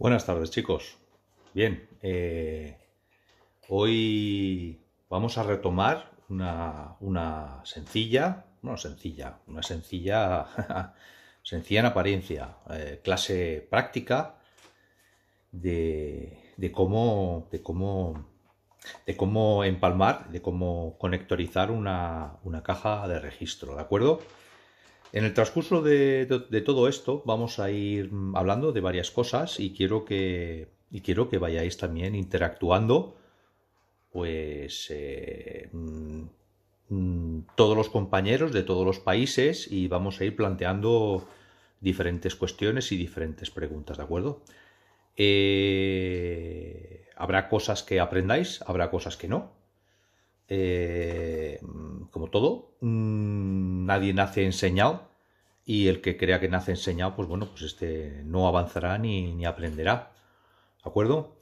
Buenas tardes chicos. Bien, eh, hoy vamos a retomar una, sencilla, no sencilla, una sencilla, sencilla en apariencia, eh, clase práctica de, cómo, de, cómo, de cómo empalmar, de cómo conectorizar una, una caja de registro, ¿de acuerdo? En el transcurso de, todo esto vamos a ir hablando de varias cosas y quiero que, vayáis también interactuando, pues eh, mm, mm, todos los compañeros de todos los países y vamos a ir planteando diferentes cuestiones y diferentes preguntas, ¿de acuerdo? Eh, habrá cosas que aprendáis, habrá cosas que no, eh, mm, como todo, mm, nadie nace enseñado y el que crea que nace enseñado, pues bueno, pues este no avanzará ni, aprenderá. ¿De acuerdo?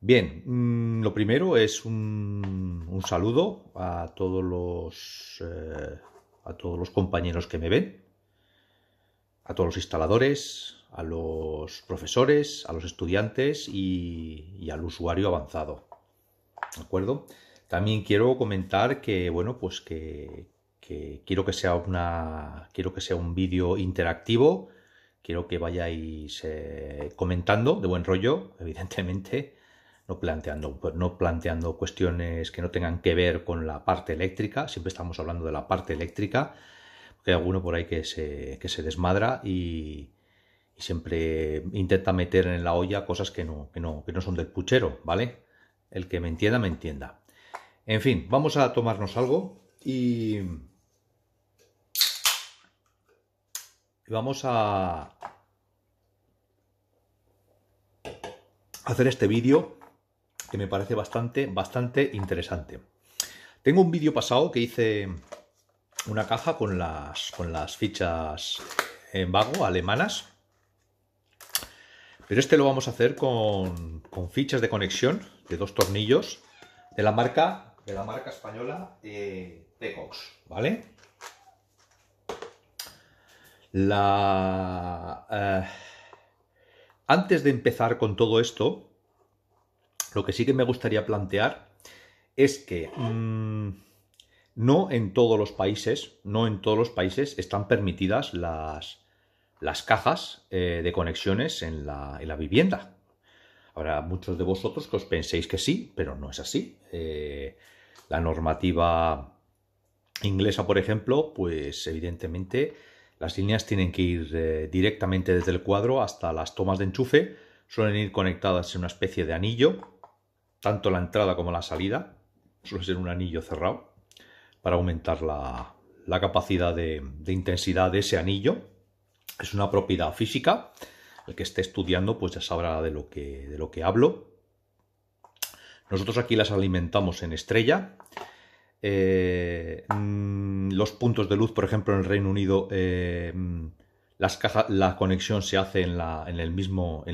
Bien, mm, lo primero es un, saludo a todos los eh, a todos los compañeros que me ven, a todos los instaladores, a los profesores, a los estudiantes y, y al usuario avanzado. ¿De acuerdo? También quiero comentar que, bueno, pues que, quiero que sea una. Quiero que sea un vídeo interactivo. Quiero que vayáis eh, comentando de buen rollo, evidentemente. No planteando, no planteando cuestiones que no tengan que ver con la parte eléctrica. Siempre estamos hablando de la parte eléctrica. Porque hay alguno por ahí que se, desmadra y, siempre intenta meter en la olla cosas que no, que no, que no son del puchero, ¿vale? El que me entienda, me entienda. En fin, vamos a tomarnos algo y vamos a hacer este vídeo que me parece bastante, bastante interesante. Tengo un vídeo pasado que hice una caja con las, con las fichas en vago alemanas. Pero este lo vamos a hacer con, con fichas de conexión de dos tornillos de la marca de la marca española eh, Tecox, ¿vale? La, eh, antes de empezar con todo esto, lo que sí que me gustaría plantear es que mm, no en todos los países, no en todos los países están permitidas las, las cajas eh, de conexiones en la, vivienda. Ahora muchos de vosotros que os penséis que sí, pero no es así. Eh, la normativa inglesa, por ejemplo, pues evidentemente las líneas tienen que ir eh, directamente desde el cuadro hasta las tomas de enchufe, suelen ir conectadas en una especie de anillo, tanto la entrada como la salida, suele ser un anillo cerrado, para aumentar la, capacidad de, de, intensidad de ese anillo. Es una propiedad física, el que esté estudiando pues ya sabrá de lo que, de lo que hablo. Nosotros aquí las alimentamos en estrella. Eh, mm, los puntos de luz, por ejemplo, en el Reino Unido, eh, mm, las la conexión se hace en, el mismo,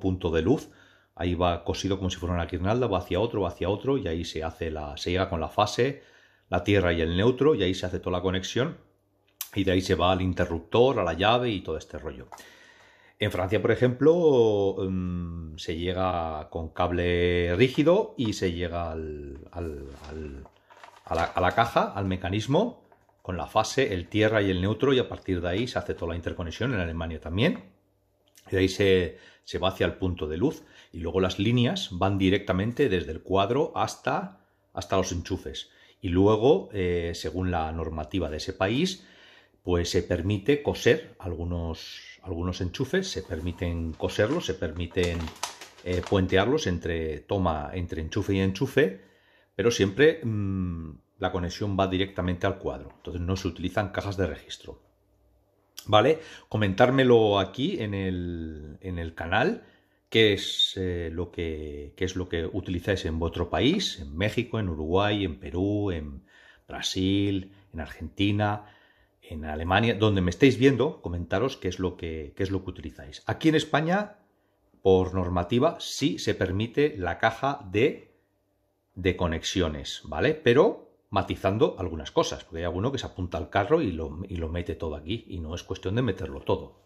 punto de luz. Ahí va cosido como si fuera una guirnalda, va hacia otro, va hacia otro, y ahí se hace la. se llega con la fase, la tierra y el neutro, y ahí se hace toda la conexión. Y de ahí se va al interruptor, a la llave y todo este rollo. En Francia, por ejemplo, mm, se llega con cable rígido y se llega a, la, caja, al mecanismo, con la fase, el tierra y el neutro, y a partir de ahí se hace toda la interconexión en Alemania también. Y de ahí se, va hacia el punto de luz y luego las líneas van directamente desde el cuadro hasta, hasta los enchufes. Y luego, eh, según la normativa de ese país, pues se permite coser algunos algunos enchufes, se permiten coserlos, se permiten eh, puentearlos entre toma, entre enchufe y enchufe, pero siempre mm, la conexión va directamente al cuadro. Entonces no se utilizan cajas de registro. ¿Vale? Comentármelo aquí en el, canal. es, eh, lo que, qué es lo que utilizáis en vuestro país, en México, en Uruguay, en Perú, en Brasil, en Argentina, en Alemania, donde me estéis viendo, comentaros qué es lo que, es lo que utilizáis. Aquí en España, por normativa, sí se permite la caja de, conexiones, ¿vale? Pero matizando algunas cosas, porque hay alguno que se apunta al carro y lo, y lo mete todo aquí, y no es cuestión de meterlo todo.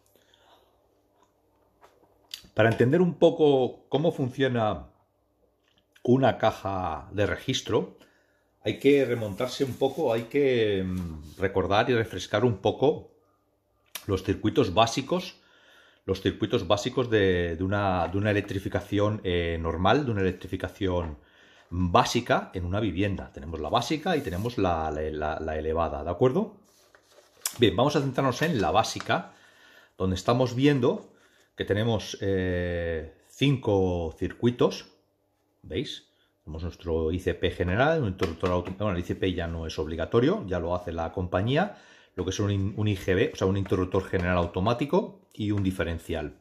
Para entender un poco cómo funciona una caja de registro, hay que remontarse un poco, hay que mm, recordar y refrescar un poco los circuitos básicos, los circuitos básicos de, una, electrificación eh, normal, de una electrificación básica en una vivienda. Tenemos la básica y tenemos la, elevada, ¿de acuerdo? Bien, vamos a centrarnos en la básica, donde estamos viendo que tenemos eh, cinco circuitos, ¿veis? nuestro ICP general, automático. bueno, el ICP ya no es obligatorio, ya lo hace la compañía, lo que es un, IGB, o sea, un interruptor general automático y un diferencial.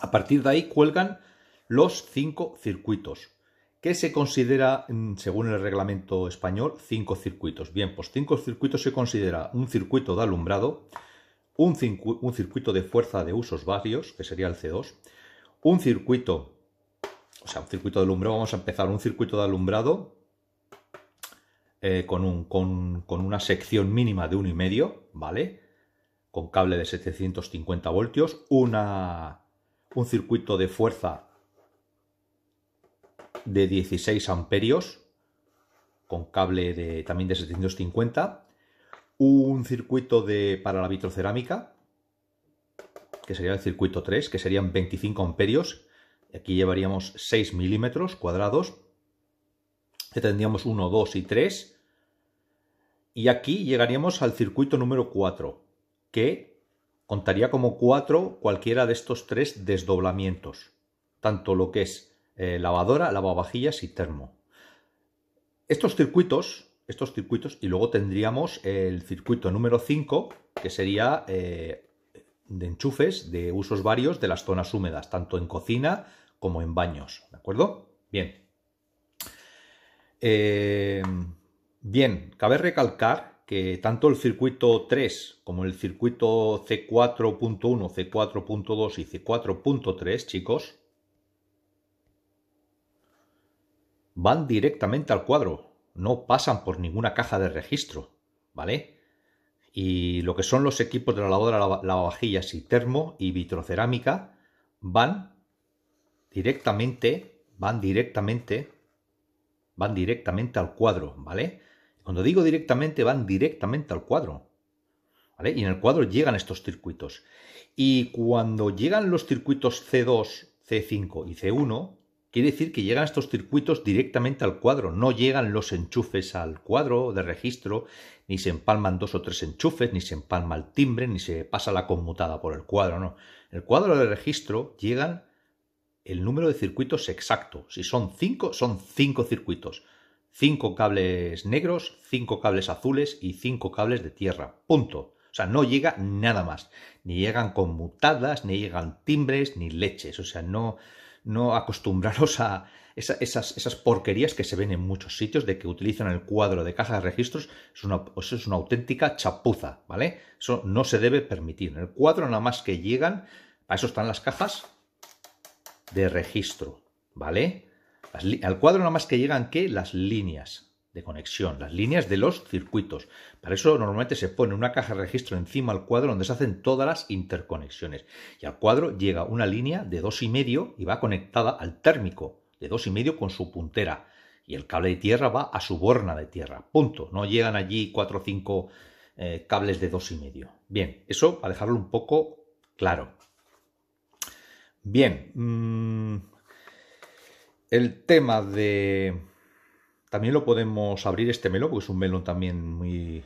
A partir de ahí cuelgan los cinco circuitos. ¿Qué se considera, según el reglamento español, cinco circuitos? Bien, pues cinco circuitos se considera un circuito de alumbrado, un, un circuito de fuerza de usos varios, que sería el C2, un circuito o sea, un circuito de alumbrado, vamos a empezar un circuito de alumbrado eh, con, una sección mínima de 1,5, ¿vale? Con cable de 750 voltios, una, un circuito de fuerza de 16 amperios, con cable de, también de 750, un circuito de, para la vitrocerámica, que sería el circuito 3, que serían 25 amperios, Aquí llevaríamos 6 milímetros cuadrados. Que tendríamos 1, 2 y 3. Y aquí llegaríamos al circuito número 4, que contaría como 4 cualquiera de estos tres desdoblamientos, tanto lo que es eh, lavadora, lavavajillas y termo. Estos circuitos, estos circuitos, y luego tendríamos el circuito número 5, que sería eh, de enchufes de usos varios de las zonas húmedas, tanto en cocina como en baños, ¿de acuerdo? Bien. Eh, bien, cabe recalcar que tanto el circuito 3 como el circuito C4.1, C4.2 y C4.3, chicos, van directamente al cuadro, no pasan por ninguna caja de registro, ¿vale? Y lo que son los equipos de la lavadora, lavavajillas y termo y vitrocerámica van directamente, van directamente, van directamente al cuadro, ¿vale? Cuando digo directamente, van directamente al cuadro. ¿Vale? Y en el cuadro llegan estos circuitos. Y cuando llegan los circuitos C2, C5 y C1, quiere decir que llegan estos circuitos directamente al cuadro, no llegan los enchufes al cuadro de registro, ni se empalman dos o tres enchufes, ni se empalma el timbre, ni se pasa la conmutada por el cuadro, no. El cuadro de registro llegan el número de circuitos exacto. Si son cinco, son cinco circuitos. Cinco cables negros, cinco cables azules y cinco cables de tierra. Punto. O sea, no llega nada más. Ni llegan conmutadas, ni llegan timbres, ni leches. O sea, no, no acostumbraros a esas, esas, porquerías que se ven en muchos sitios de que utilizan el cuadro de cajas de registros. Es una, eso es una auténtica chapuza, ¿vale? Eso no se debe permitir. En el cuadro nada más que llegan, para eso están las cajas, de registro, ¿vale? al cuadro nada más que llegan que las líneas de conexión, las líneas de los circuitos. Para eso normalmente se pone una caja de registro encima al cuadro donde se hacen todas las interconexiones. Y al cuadro llega una línea de dos y medio y va conectada al térmico de dos y medio con su puntera. Y el cable de tierra va a su borna de tierra. Punto. No llegan allí cuatro o cinco eh, cables de dos y medio. Bien, eso para dejarlo un poco claro. Bien. Mm, el tema de... También lo podemos abrir este melón, porque es un melón también muy,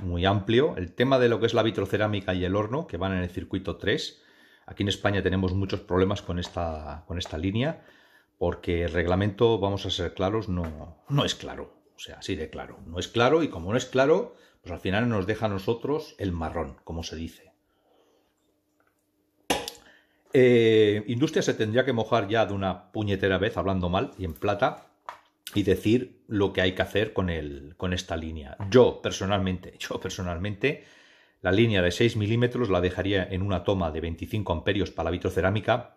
muy amplio. El tema de lo que es la vitrocerámica y el horno, que van en el circuito 3. Aquí en España tenemos muchos problemas con esta, con esta línea, porque el reglamento, vamos a ser claros, no, no es claro. O sea, así de claro. No es claro y como no es claro, pues al final nos deja a nosotros el marrón, como se dice. Eh, industria se tendría que mojar ya de una puñetera vez, hablando mal y en plata, y decir lo que hay que hacer con, el, con esta línea. Yo, personalmente, yo personalmente, la línea de 6 milímetros la dejaría en una toma de 25 amperios para la vitrocerámica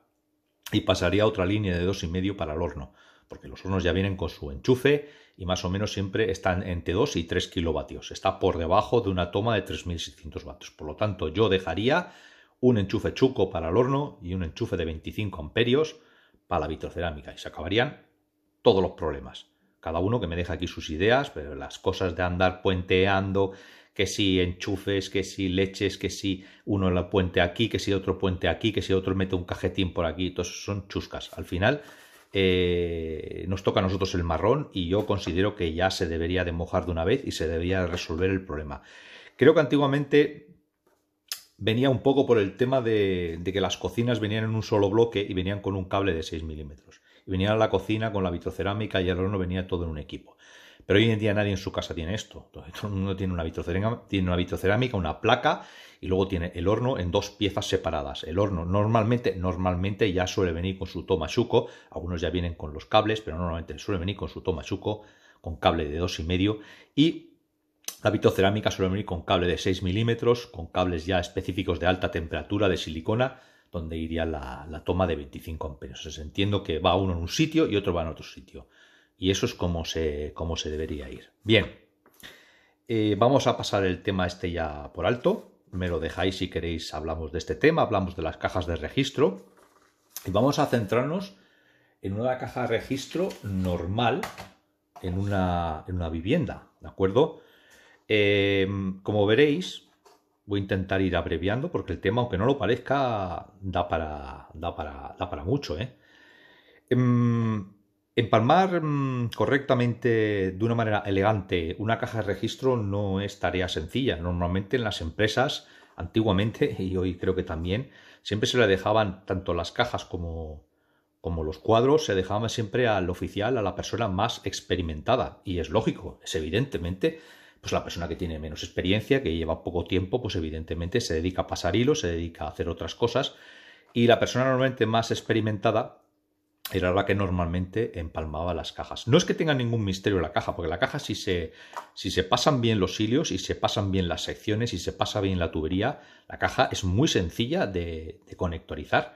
y pasaría a otra línea de 2,5 para el horno, porque los hornos ya vienen con su enchufe y más o menos siempre están entre 2 y 3 kilovatios. Está por debajo de una toma de 3.600 vatios. Por lo tanto, yo dejaría un enchufe chuco para el horno y un enchufe de 25 amperios para la vitrocerámica y se acabarían todos los problemas. Cada uno que me deja aquí sus ideas, pero las cosas de andar puenteando, que si enchufes, que si leches, que si uno la puente aquí, que si otro puente aquí, que si otro mete un cajetín por aquí, todos son chuscas. Al final eh, nos toca a nosotros el marrón y yo considero que ya se debería de mojar de una vez y se debería resolver el problema. Creo que antiguamente venía un poco por el tema de, que las cocinas venían en un solo bloque y venían con un cable de 6 milímetros. Y venía la cocina con la vitrocerámica y el horno venía todo en un equipo. Pero hoy en día nadie en su casa tiene esto. todo el mundo tiene una, vitrocerámica, tiene una vitrocerámica, una placa y luego tiene el horno en dos piezas separadas. El horno normalmente, normalmente ya suele venir con su toma chuco. Algunos ya vienen con los cables, pero normalmente suele venir con su toma chuco, con cable de dos y medio y la vitrocerámica suele venir con cable de 6 milímetros, con cables ya específicos de alta temperatura de silicona, donde iría la, toma de 25 amperios. entiendo que va uno en un sitio y otro va en otro sitio. Y eso es como se, se debería ir. Bien, eh, vamos a pasar el tema este ya por alto. Me lo dejáis si queréis, hablamos de este tema, hablamos de las cajas de registro. Y vamos a centrarnos en una caja de registro normal en una, en una vivienda, ¿de acuerdo? Em, como veréis, voy a intentar ir abreviando porque el tema, aunque no lo parezca, da para, mucho. ¿eh? Em, empalmar mm, correctamente, de una manera elegante, una caja de registro no es tarea sencilla. Normalmente en las empresas, antiguamente y hoy creo que también, siempre se le dejaban tanto las cajas como, como los cuadros, se dejaban siempre al oficial, a la persona más experimentada. Y es lógico, es evidentemente pues la persona que tiene menos experiencia, que lleva poco tiempo, pues evidentemente se dedica a pasar hilos, se dedica a hacer otras cosas. Y la persona normalmente más experimentada era la que normalmente empalmaba las cajas. No es que tenga ningún misterio la caja, porque la caja si se, si se pasan bien los hilios, y se pasan bien las secciones, y se pasa bien la tubería, la caja es muy sencilla de, conectorizar.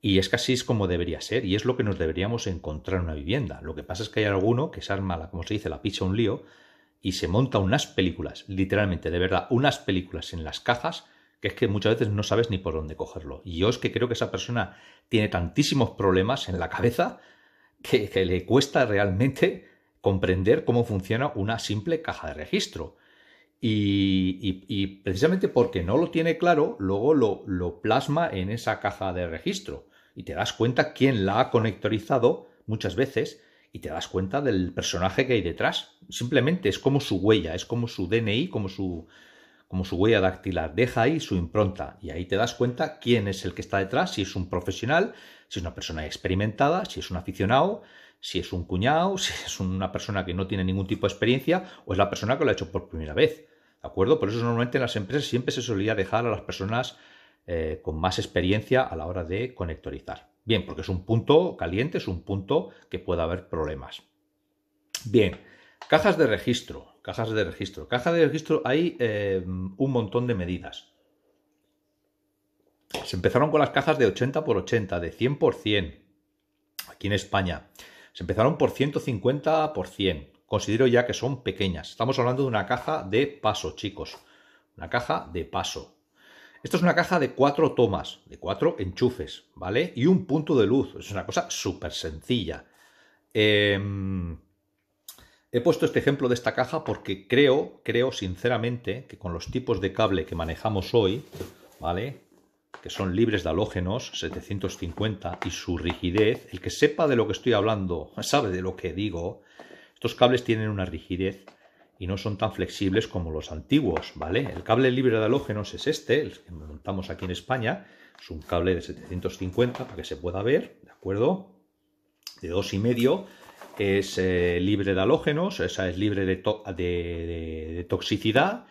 Y es que así es como debería ser, y es lo que nos deberíamos encontrar en una vivienda. Lo que pasa es que hay alguno que se arma, como se dice, la picha un lío, y se monta unas películas, literalmente, de verdad, unas películas en las cajas que es que muchas veces no sabes ni por dónde cogerlo. Y yo es que creo que esa persona tiene tantísimos problemas en la cabeza que, le cuesta realmente comprender cómo funciona una simple caja de registro. Y, precisamente porque no lo tiene claro, luego lo, lo, plasma en esa caja de registro y te das cuenta quién la ha conectorizado muchas veces y te das cuenta del personaje que hay detrás. Simplemente es como su huella, es como su DNI, como su, como su huella dactilar. Deja ahí su impronta y ahí te das cuenta quién es el que está detrás, si es un profesional, si es una persona experimentada, si es un aficionado, si es un cuñado, si es una persona que no tiene ningún tipo de experiencia o es la persona que lo ha hecho por primera vez. ¿De acuerdo? Por eso normalmente en las empresas siempre se solía dejar a las personas eh, con más experiencia a la hora de conectorizar. Bien, porque es un punto caliente, es un punto que puede haber problemas. Bien, cajas de registro, cajas de registro. Caja de registro hay eh, un montón de medidas. Se empezaron con las cajas de 80 por 80, de 100 por 100, aquí en España. Se empezaron por 150 por 100. Considero ya que son pequeñas. Estamos hablando de una caja de paso, chicos. Una caja de paso. Esto es una caja de cuatro tomas, de cuatro enchufes, ¿vale? Y un punto de luz. Es una cosa súper sencilla. Em, he puesto este ejemplo de esta caja porque creo, creo sinceramente que con los tipos de cable que manejamos hoy, ¿vale? que son libres de halógenos, 750, y su rigidez, el que sepa de lo que estoy hablando, sabe de lo que digo, estos cables tienen una rigidez y no son tan flexibles como los antiguos, ¿vale? El cable libre de halógenos es este, el que montamos aquí en España, es un cable de 750 para que se pueda ver, ¿de acuerdo? De 2,5. y medio es eh, libre de halógenos, esa es libre de, toxicidad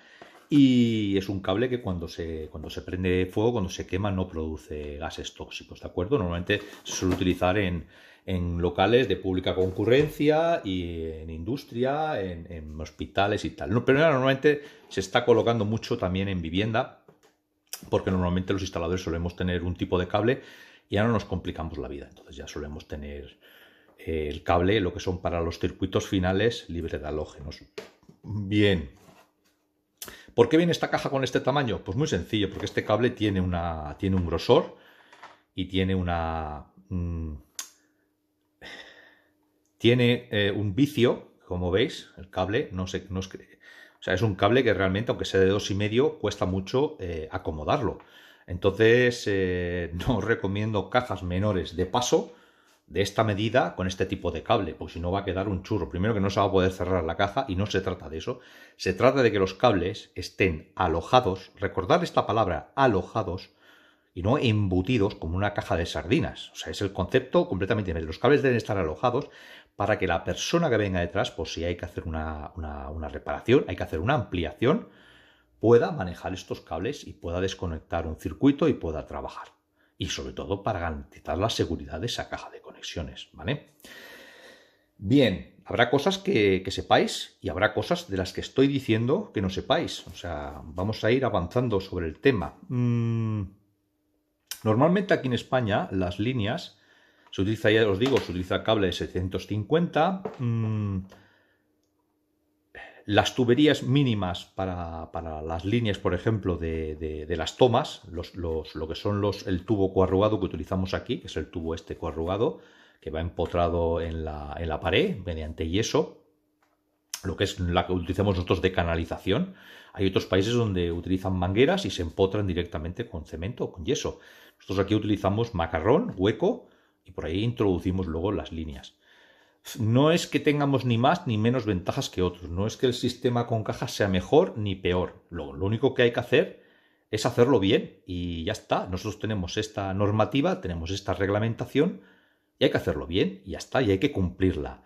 y es un cable que cuando se, cuando se prende fuego, cuando se quema, no produce gases tóxicos, ¿de acuerdo? Normalmente se suele utilizar en, en locales de pública concurrencia y en industria, en, hospitales y tal. Pero normalmente se está colocando mucho también en vivienda, porque normalmente los instaladores solemos tener un tipo de cable y ahora nos complicamos la vida. Entonces ya solemos tener eh, el cable, lo que son para los circuitos finales, libre de halógenos. Bien. ¿Por qué viene esta caja con este tamaño? Pues muy sencillo, porque este cable tiene, una, tiene un grosor y tiene una... Mm, tiene eh, un vicio, como veis, el cable no se, no es, o sea, es un cable que realmente, aunque sea de dos y medio, cuesta mucho eh, acomodarlo. Entonces, eh, no no recomiendo cajas menores de paso de esta medida con este tipo de cable, porque si no va a quedar un churro. Primero que no se va a poder cerrar la caja y no se trata de eso. Se trata de que los cables estén alojados, recordar esta palabra, alojados, y no embutidos como una caja de sardinas. O sea, es el concepto completamente diferente. Los cables deben estar alojados para que la persona que venga detrás, por si hay que hacer una, reparación, hay que hacer una ampliación, pueda manejar estos cables y pueda desconectar un circuito y pueda trabajar. Y sobre todo para garantizar la seguridad de esa caja de conexiones, ¿vale? Bien, habrá cosas que, sepáis y habrá cosas de las que estoy diciendo que no sepáis. O sea, vamos a ir avanzando sobre el tema. Mm, normalmente aquí en España las líneas se utiliza, ya os digo, se utiliza cable de 750. Mm. las tuberías mínimas para, las líneas, por ejemplo, de, las tomas, lo que son los, el tubo coarrugado que utilizamos aquí, que es el tubo este coarrugado, que va empotrado en la, en la pared mediante yeso, lo que es la que utilizamos nosotros de canalización. Hay otros países donde utilizan mangueras y se empotran directamente con cemento o con yeso. Nosotros aquí utilizamos macarrón, hueco, y por ahí introducimos luego las líneas. No es que tengamos ni más ni menos ventajas que otros, no es que el sistema con cajas sea mejor ni peor. Lo, único que hay que hacer es hacerlo bien y ya está. Nosotros tenemos esta normativa, tenemos esta reglamentación y hay que hacerlo bien y ya está, y hay que cumplirla.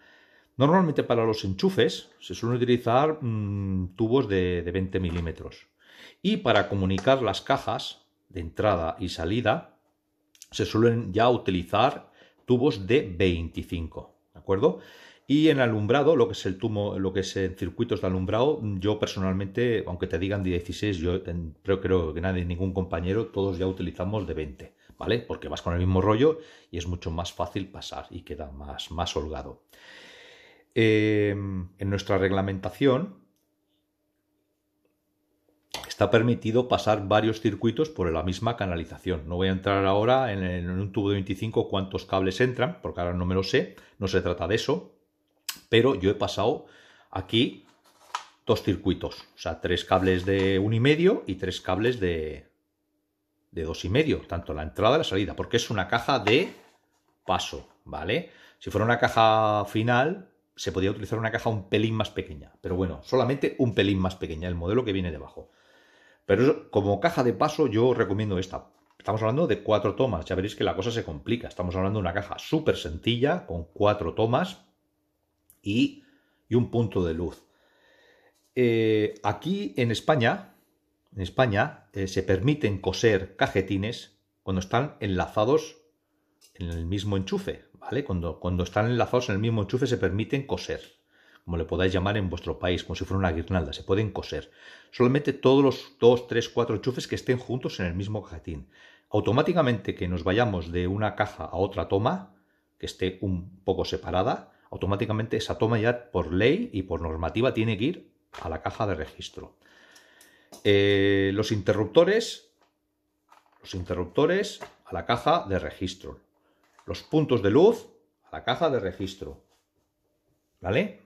Normalmente para los enchufes se suelen utilizar mm, tubos de, de 20 milímetros. Y para comunicar las cajas de entrada y salida se suelen ya utilizar tubos de 25, ¿de acuerdo? Y en alumbrado, lo que es el tumo, lo que es en circuitos de alumbrado, yo personalmente, aunque te digan de 16, yo creo, que nadie, ningún compañero, todos ya utilizamos de 20, ¿vale? Porque vas con el mismo rollo y es mucho más fácil pasar y queda más, más holgado. Eh, en nuestra reglamentación, está permitido pasar varios circuitos por la misma canalización. No voy a entrar ahora en, un tubo de 25 cuántos cables entran, porque ahora no me lo sé, no se trata de eso, pero yo he pasado aquí dos circuitos, o sea, tres cables de 1,5 y tres cables de, de dos y medio, tanto la entrada y la salida, porque es una caja de paso, ¿vale? Si fuera una caja final, se podría utilizar una caja un pelín más pequeña, pero bueno, solamente un pelín más pequeña, el modelo que viene debajo. Pero como caja de paso yo recomiendo esta. Estamos hablando de cuatro tomas, ya veréis que la cosa se complica. Estamos hablando de una caja súper sencilla, con cuatro tomas y, un punto de luz. Eh, aquí en España, en España eh, se permiten coser cajetines cuando están enlazados en el mismo enchufe, ¿vale? Cuando, cuando están enlazados en el mismo enchufe se permiten coser como le podáis llamar en vuestro país, como si fuera una guirnalda, se pueden coser. Solamente todos los 2, 3, 4 enchufes que estén juntos en el mismo cajetín. Automáticamente que nos vayamos de una caja a otra toma, que esté un poco separada, automáticamente esa toma ya por ley y por normativa tiene que ir a la caja de registro. Eh, los interruptores, los interruptores a la caja de registro. Los puntos de luz a la caja de registro. ¿Vale?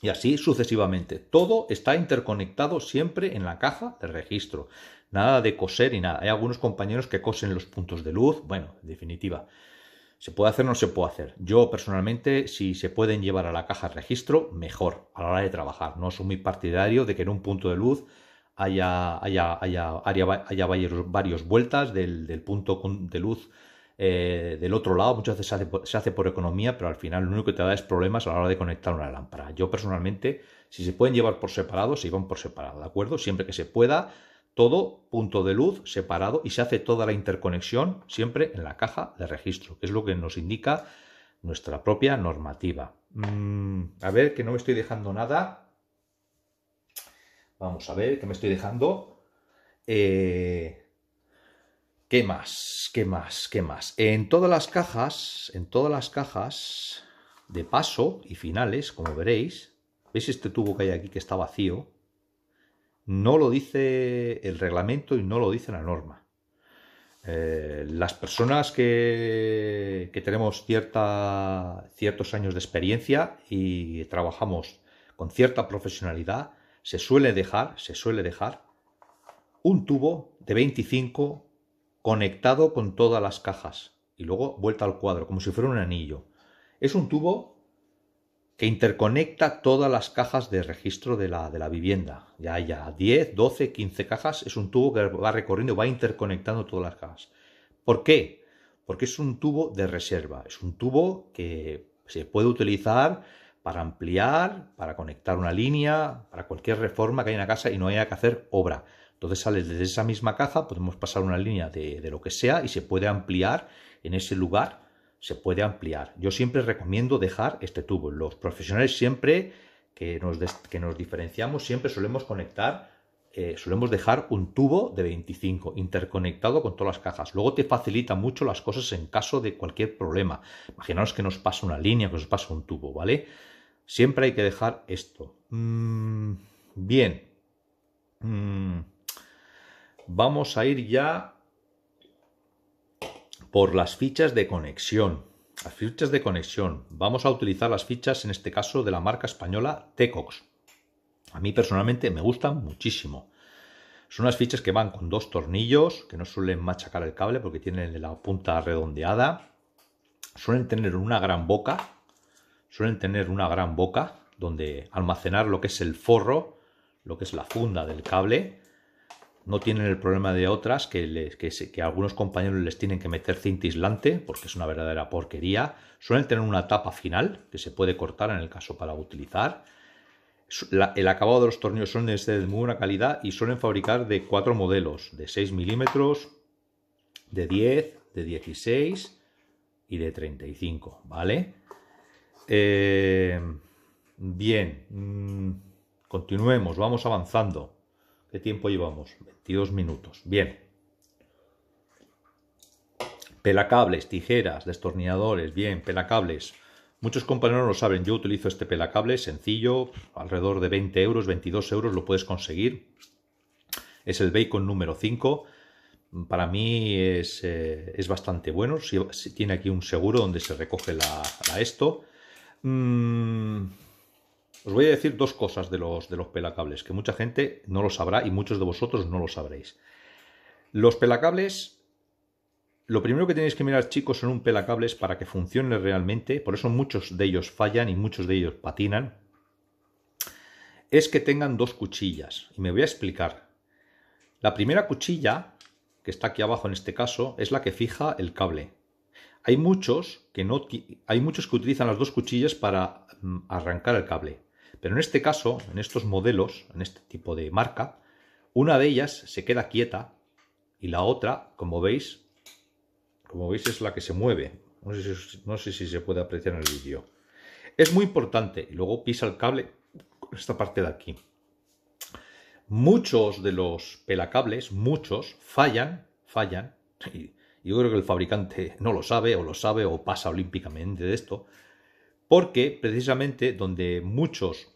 Y así sucesivamente. Todo está interconectado siempre en la caja de registro. Nada de coser y nada. Hay algunos compañeros que cosen los puntos de luz. Bueno, en definitiva, ¿se puede hacer o no se puede hacer? Yo personalmente, si se pueden llevar a la caja de registro, mejor a la hora de trabajar. No soy muy partidario de que en un punto de luz haya, haya, haya, haya varios, vueltas del punto de luz eh, del otro lado, muchas veces se hace, por economía, pero al final lo único que te da es problemas a la hora de conectar una lámpara. Yo personalmente, si se pueden llevar por separado, se llevan por separado, ¿de acuerdo? Siempre que se pueda, todo punto de luz separado y se hace toda la interconexión siempre en la caja de registro, que es lo que nos indica nuestra propia normativa. Mm, a ver, que no me estoy dejando nada. Vamos a ver, que me estoy dejando. Eh, ¿Qué más? ¿Qué más? ¿Qué más? En todas las cajas, en todas las cajas de paso y finales, como veréis, ¿veis este tubo que hay aquí que está vacío? No lo dice el reglamento y no lo dice la norma. Eh, las personas que, tenemos cierta, ciertos años de experiencia y trabajamos con cierta profesionalidad, se suele dejar, se suele dejar un tubo de 25 conectado con todas las cajas y luego vuelta al cuadro, como si fuera un anillo. Es un tubo que interconecta todas las cajas de registro de la, de la vivienda. Ya haya 10, 12, 15 cajas, es un tubo que va recorriendo, va interconectando todas las cajas. ¿Por qué? Porque es un tubo de reserva, es un tubo que se puede utilizar para ampliar, para conectar una línea, para cualquier reforma que haya en la casa y no haya que hacer obra. Entonces sales desde esa misma caja, podemos pasar una línea de, lo que sea y se puede ampliar en ese lugar, se puede ampliar. Yo siempre recomiendo dejar este tubo. Los profesionales siempre que nos, que nos diferenciamos, siempre solemos conectar, eh, solemos dejar un tubo de 25 interconectado con todas las cajas. Luego te facilita mucho las cosas en caso de cualquier problema. Imaginaos que nos pasa una línea, que nos pasa un tubo, ¿vale? Siempre hay que dejar esto. Mm, bien. Mm vamos a ir ya por las fichas de conexión. Las fichas de conexión. Vamos a utilizar las fichas, en este caso, de la marca española Tecox. A mí personalmente me gustan muchísimo. Son unas fichas que van con dos tornillos, que no suelen machacar el cable porque tienen la punta redondeada. Suelen tener una gran boca. Suelen tener una gran boca donde almacenar lo que es el forro, lo que es la funda del cable no tienen el problema de otras que, les, algunos compañeros les tienen que meter cinta aislante porque es una verdadera porquería. Suelen tener una tapa final que se puede cortar en el caso para utilizar. el acabado de los tornillos son de muy buena calidad y suelen fabricar de cuatro modelos, de 6 milímetros, de 10, de 16 y de 35, ¿vale? Eh, bien, mm, continuemos, vamos avanzando. ¿Qué tiempo llevamos? minutos. Bien. Pelacables, tijeras, destornilladores, bien, pelacables. Muchos compañeros lo saben, yo utilizo este pelacable sencillo, alrededor de 20 euros, 22 euros lo puedes conseguir. Es el Bacon número 5. Para mí es, eh, bastante bueno. Si, tiene aquí un seguro donde se recoge la, esto. Mm, os voy a decir dos cosas de los, de los pelacables, que mucha gente no lo sabrá y muchos de vosotros no lo sabréis. Los pelacables, lo primero que tenéis que mirar chicos son un pelacables para que funcione realmente, por eso muchos de ellos fallan y muchos de ellos patinan, es que tengan dos cuchillas. Y me voy a explicar. La primera cuchilla, que está aquí abajo en este caso, es la que fija el cable. Hay muchos que, no, hay muchos que utilizan las dos cuchillas para mm, arrancar el cable. Pero en este caso, en estos modelos, en este tipo de marca, una de ellas se queda quieta y la otra, como veis, como veis es la que se mueve. No sé si, se puede apreciar en el vídeo. Es muy importante. Y luego pisa el cable esta parte de aquí. Muchos de los pelacables, muchos, fallan, fallan. Y yo creo que el fabricante no lo sabe, o lo sabe, o pasa olímpicamente de esto porque precisamente donde muchos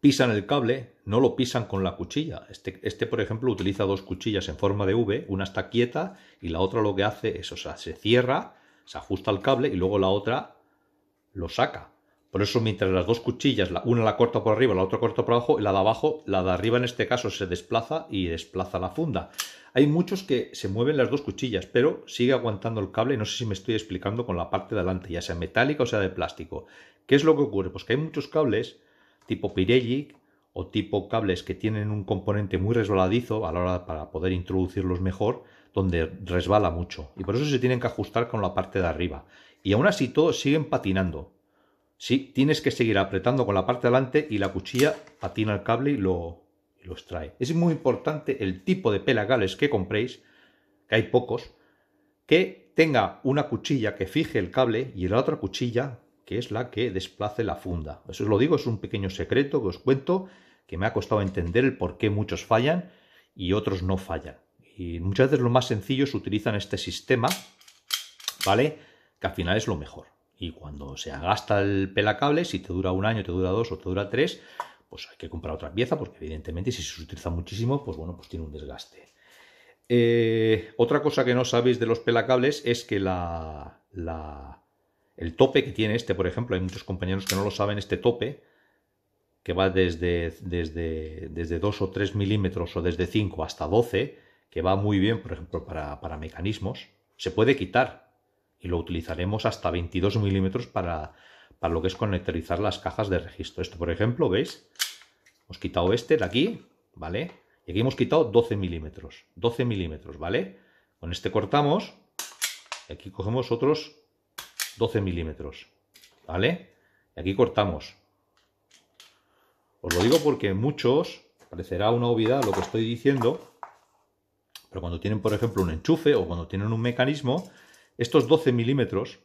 pisan el cable, no lo pisan con la cuchilla. Este, este, por ejemplo, utiliza dos cuchillas en forma de V, una está quieta y la otra lo que hace es, o sea, se cierra, se ajusta al cable y luego la otra lo saca. Por eso, mientras las dos cuchillas, una la corta por arriba, la otra corta por abajo, la de abajo, la de arriba en este caso se desplaza y desplaza la funda. Hay muchos que se mueven las dos cuchillas, pero sigue aguantando el cable. No sé si me estoy explicando con la parte de delante, ya sea metálica o sea de plástico. ¿Qué es lo que ocurre? Pues que hay muchos cables tipo Pirelli o tipo cables que tienen un componente muy resbaladizo a la hora para poder introducirlos mejor, donde resbala mucho. Y por eso se tienen que ajustar con la parte de arriba. Y aún así todos siguen patinando. Sí, tienes que seguir apretando con la parte delante y la cuchilla atina el cable y lo, y lo extrae. Es muy importante el tipo de pelagales que compréis, que hay pocos, que tenga una cuchilla que fije el cable y la otra cuchilla que es la que desplace la funda. Eso os lo digo, es un pequeño secreto que os cuento, que me ha costado entender el por qué muchos fallan y otros no fallan. Y muchas veces los más sencillos utilizan este sistema, ¿vale? Que al final es lo mejor. Y cuando se agasta el pelacable, si te dura un año, te dura dos o te dura tres, pues hay que comprar otra pieza, porque evidentemente si se utiliza muchísimo, pues bueno, pues tiene un desgaste. Eh, otra cosa que no sabéis de los pelacables es que la, el tope que tiene este, por ejemplo, hay muchos compañeros que no lo saben, este tope, que va desde, desde, o tres milímetros o desde 5 hasta 12, que va muy bien, por ejemplo, para, para mecanismos, se puede quitar y lo utilizaremos hasta 22 milímetros para, para lo que es conectorizar las cajas de registro. Esto, por ejemplo, ¿veis? Hemos quitado este de aquí, ¿vale? Y aquí hemos quitado 12 milímetros, 12 milímetros, ¿vale? Con este cortamos, y aquí cogemos otros 12 milímetros, ¿vale? Y aquí cortamos. Os lo digo porque muchos, parecerá una obviedad lo que estoy diciendo, pero cuando tienen, por ejemplo, un enchufe o cuando tienen un mecanismo, estos 12 milímetros,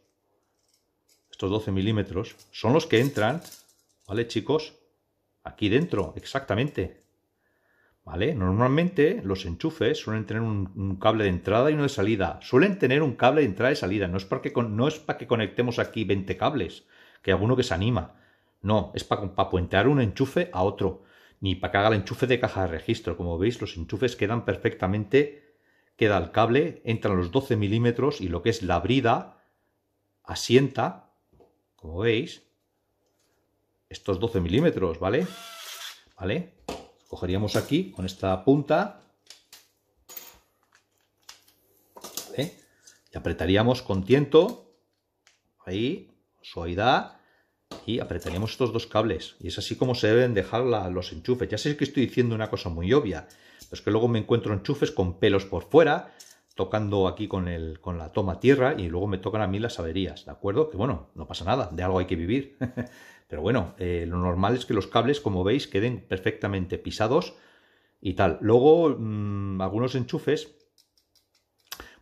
estos 12 milímetros, son los que entran, ¿vale, chicos? Aquí dentro, exactamente. ¿Vale? Normalmente los enchufes suelen tener un, cable de entrada y uno de salida. Suelen tener un cable de entrada y salida. No es para que, no es para que conectemos aquí 20 cables, que alguno que se anima. No, es para puentear un enchufe a otro, ni para que haga el enchufe de caja de registro. Como veis, los enchufes quedan perfectamente queda el cable, entran los 12 milímetros y lo que es la brida asienta, como veis, estos 12 milímetros, ¿vale? ¿Vale? Cogeríamos aquí con esta punta, Y apretaríamos con tiento, ahí, suavidad, y apretaríamos estos dos cables. Y es así como se deben dejar los enchufes. Ya sé que estoy diciendo una cosa muy obvia, pero es que luego me encuentro enchufes con pelos por fuera, tocando aquí con, con la toma tierra y luego me tocan a mí las averías, ¿de acuerdo? Que bueno, no pasa nada, de algo hay que vivir. pero bueno, eh, lo normal es que los cables, como veis, queden perfectamente pisados y tal. Luego, mm, algunos enchufes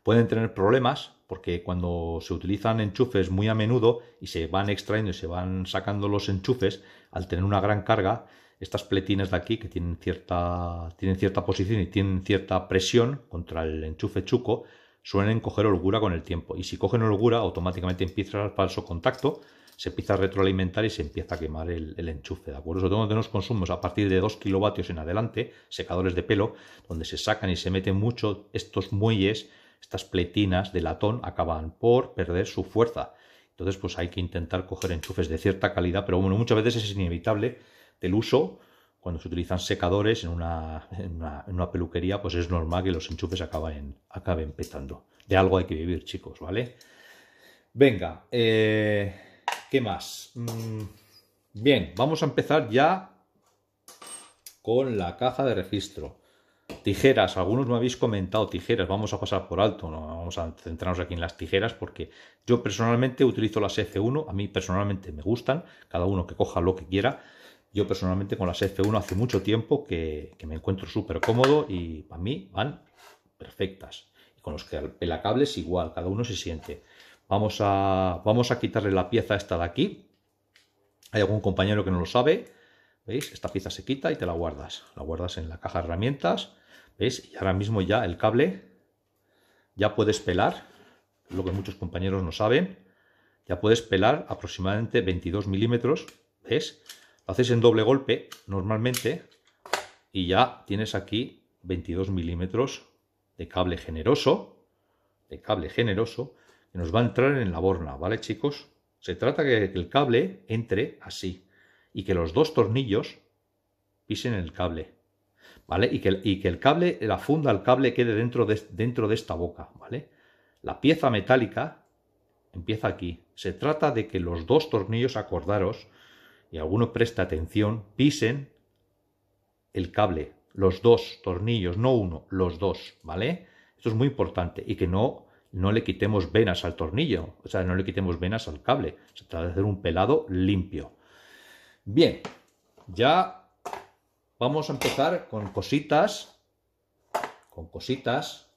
Pueden tener problemas porque cuando se utilizan enchufes muy a menudo y se van extrayendo y se van sacando los enchufes, al tener una gran carga, estas pletinas de aquí que tienen cierta, tienen cierta posición y tienen cierta presión contra el enchufe chuco, suelen coger holgura con el tiempo. Y si cogen holgura, automáticamente empieza el falso contacto, se empieza a retroalimentar y se empieza a quemar el, enchufe. ¿De acuerdo? Sobre todo tenemos consumos a partir de 2 kilovatios en adelante, secadores de pelo, donde se sacan y se meten mucho estos muelles estas pletinas de latón acaban por perder su fuerza. Entonces, pues hay que intentar coger enchufes de cierta calidad, pero bueno, muchas veces es inevitable del uso. Cuando se utilizan secadores en una, peluquería, pues es normal que los enchufes acaben, acaben petando. De algo hay que vivir, chicos, ¿vale? Venga, eh, ¿qué más? Mm, bien, vamos a empezar ya con la caja de registro. Tijeras, algunos me habéis comentado tijeras, vamos a pasar por alto, no vamos a centrarnos aquí en las tijeras porque yo personalmente utilizo las F1, a mí personalmente me gustan, cada uno que coja lo que quiera. Yo personalmente con las F1 hace mucho tiempo que, me encuentro súper cómodo y para mí van perfectas. Y con los que es igual, cada uno se siente. Vamos a, vamos a quitarle la pieza esta de aquí. Hay algún compañero que no lo sabe, ¿Veis? Esta pieza se quita y te la guardas. La guardas en la caja de herramientas. ¿Veis? Y ahora mismo ya el cable ya puedes pelar, lo que muchos compañeros no saben, ya puedes pelar aproximadamente 22 milímetros, ¿ves? Lo haces en doble golpe normalmente y ya tienes aquí 22 milímetros de cable generoso, de cable generoso, que nos va a entrar en la borna, ¿vale chicos? Se trata que el cable entre así, y que los dos tornillos pisen el cable, ¿vale? Y que, y que el cable, la funda, al cable quede dentro de, dentro de esta boca, ¿vale? La pieza metálica empieza aquí. Se trata de que los dos tornillos, acordaros, y alguno presta atención, pisen el cable, los dos tornillos, no uno, los dos, ¿vale? Esto es muy importante y que no, no le quitemos venas al tornillo, o sea, no le quitemos venas al cable. Se trata de hacer un pelado limpio. Bien, ya vamos a empezar con cositas, con cositas.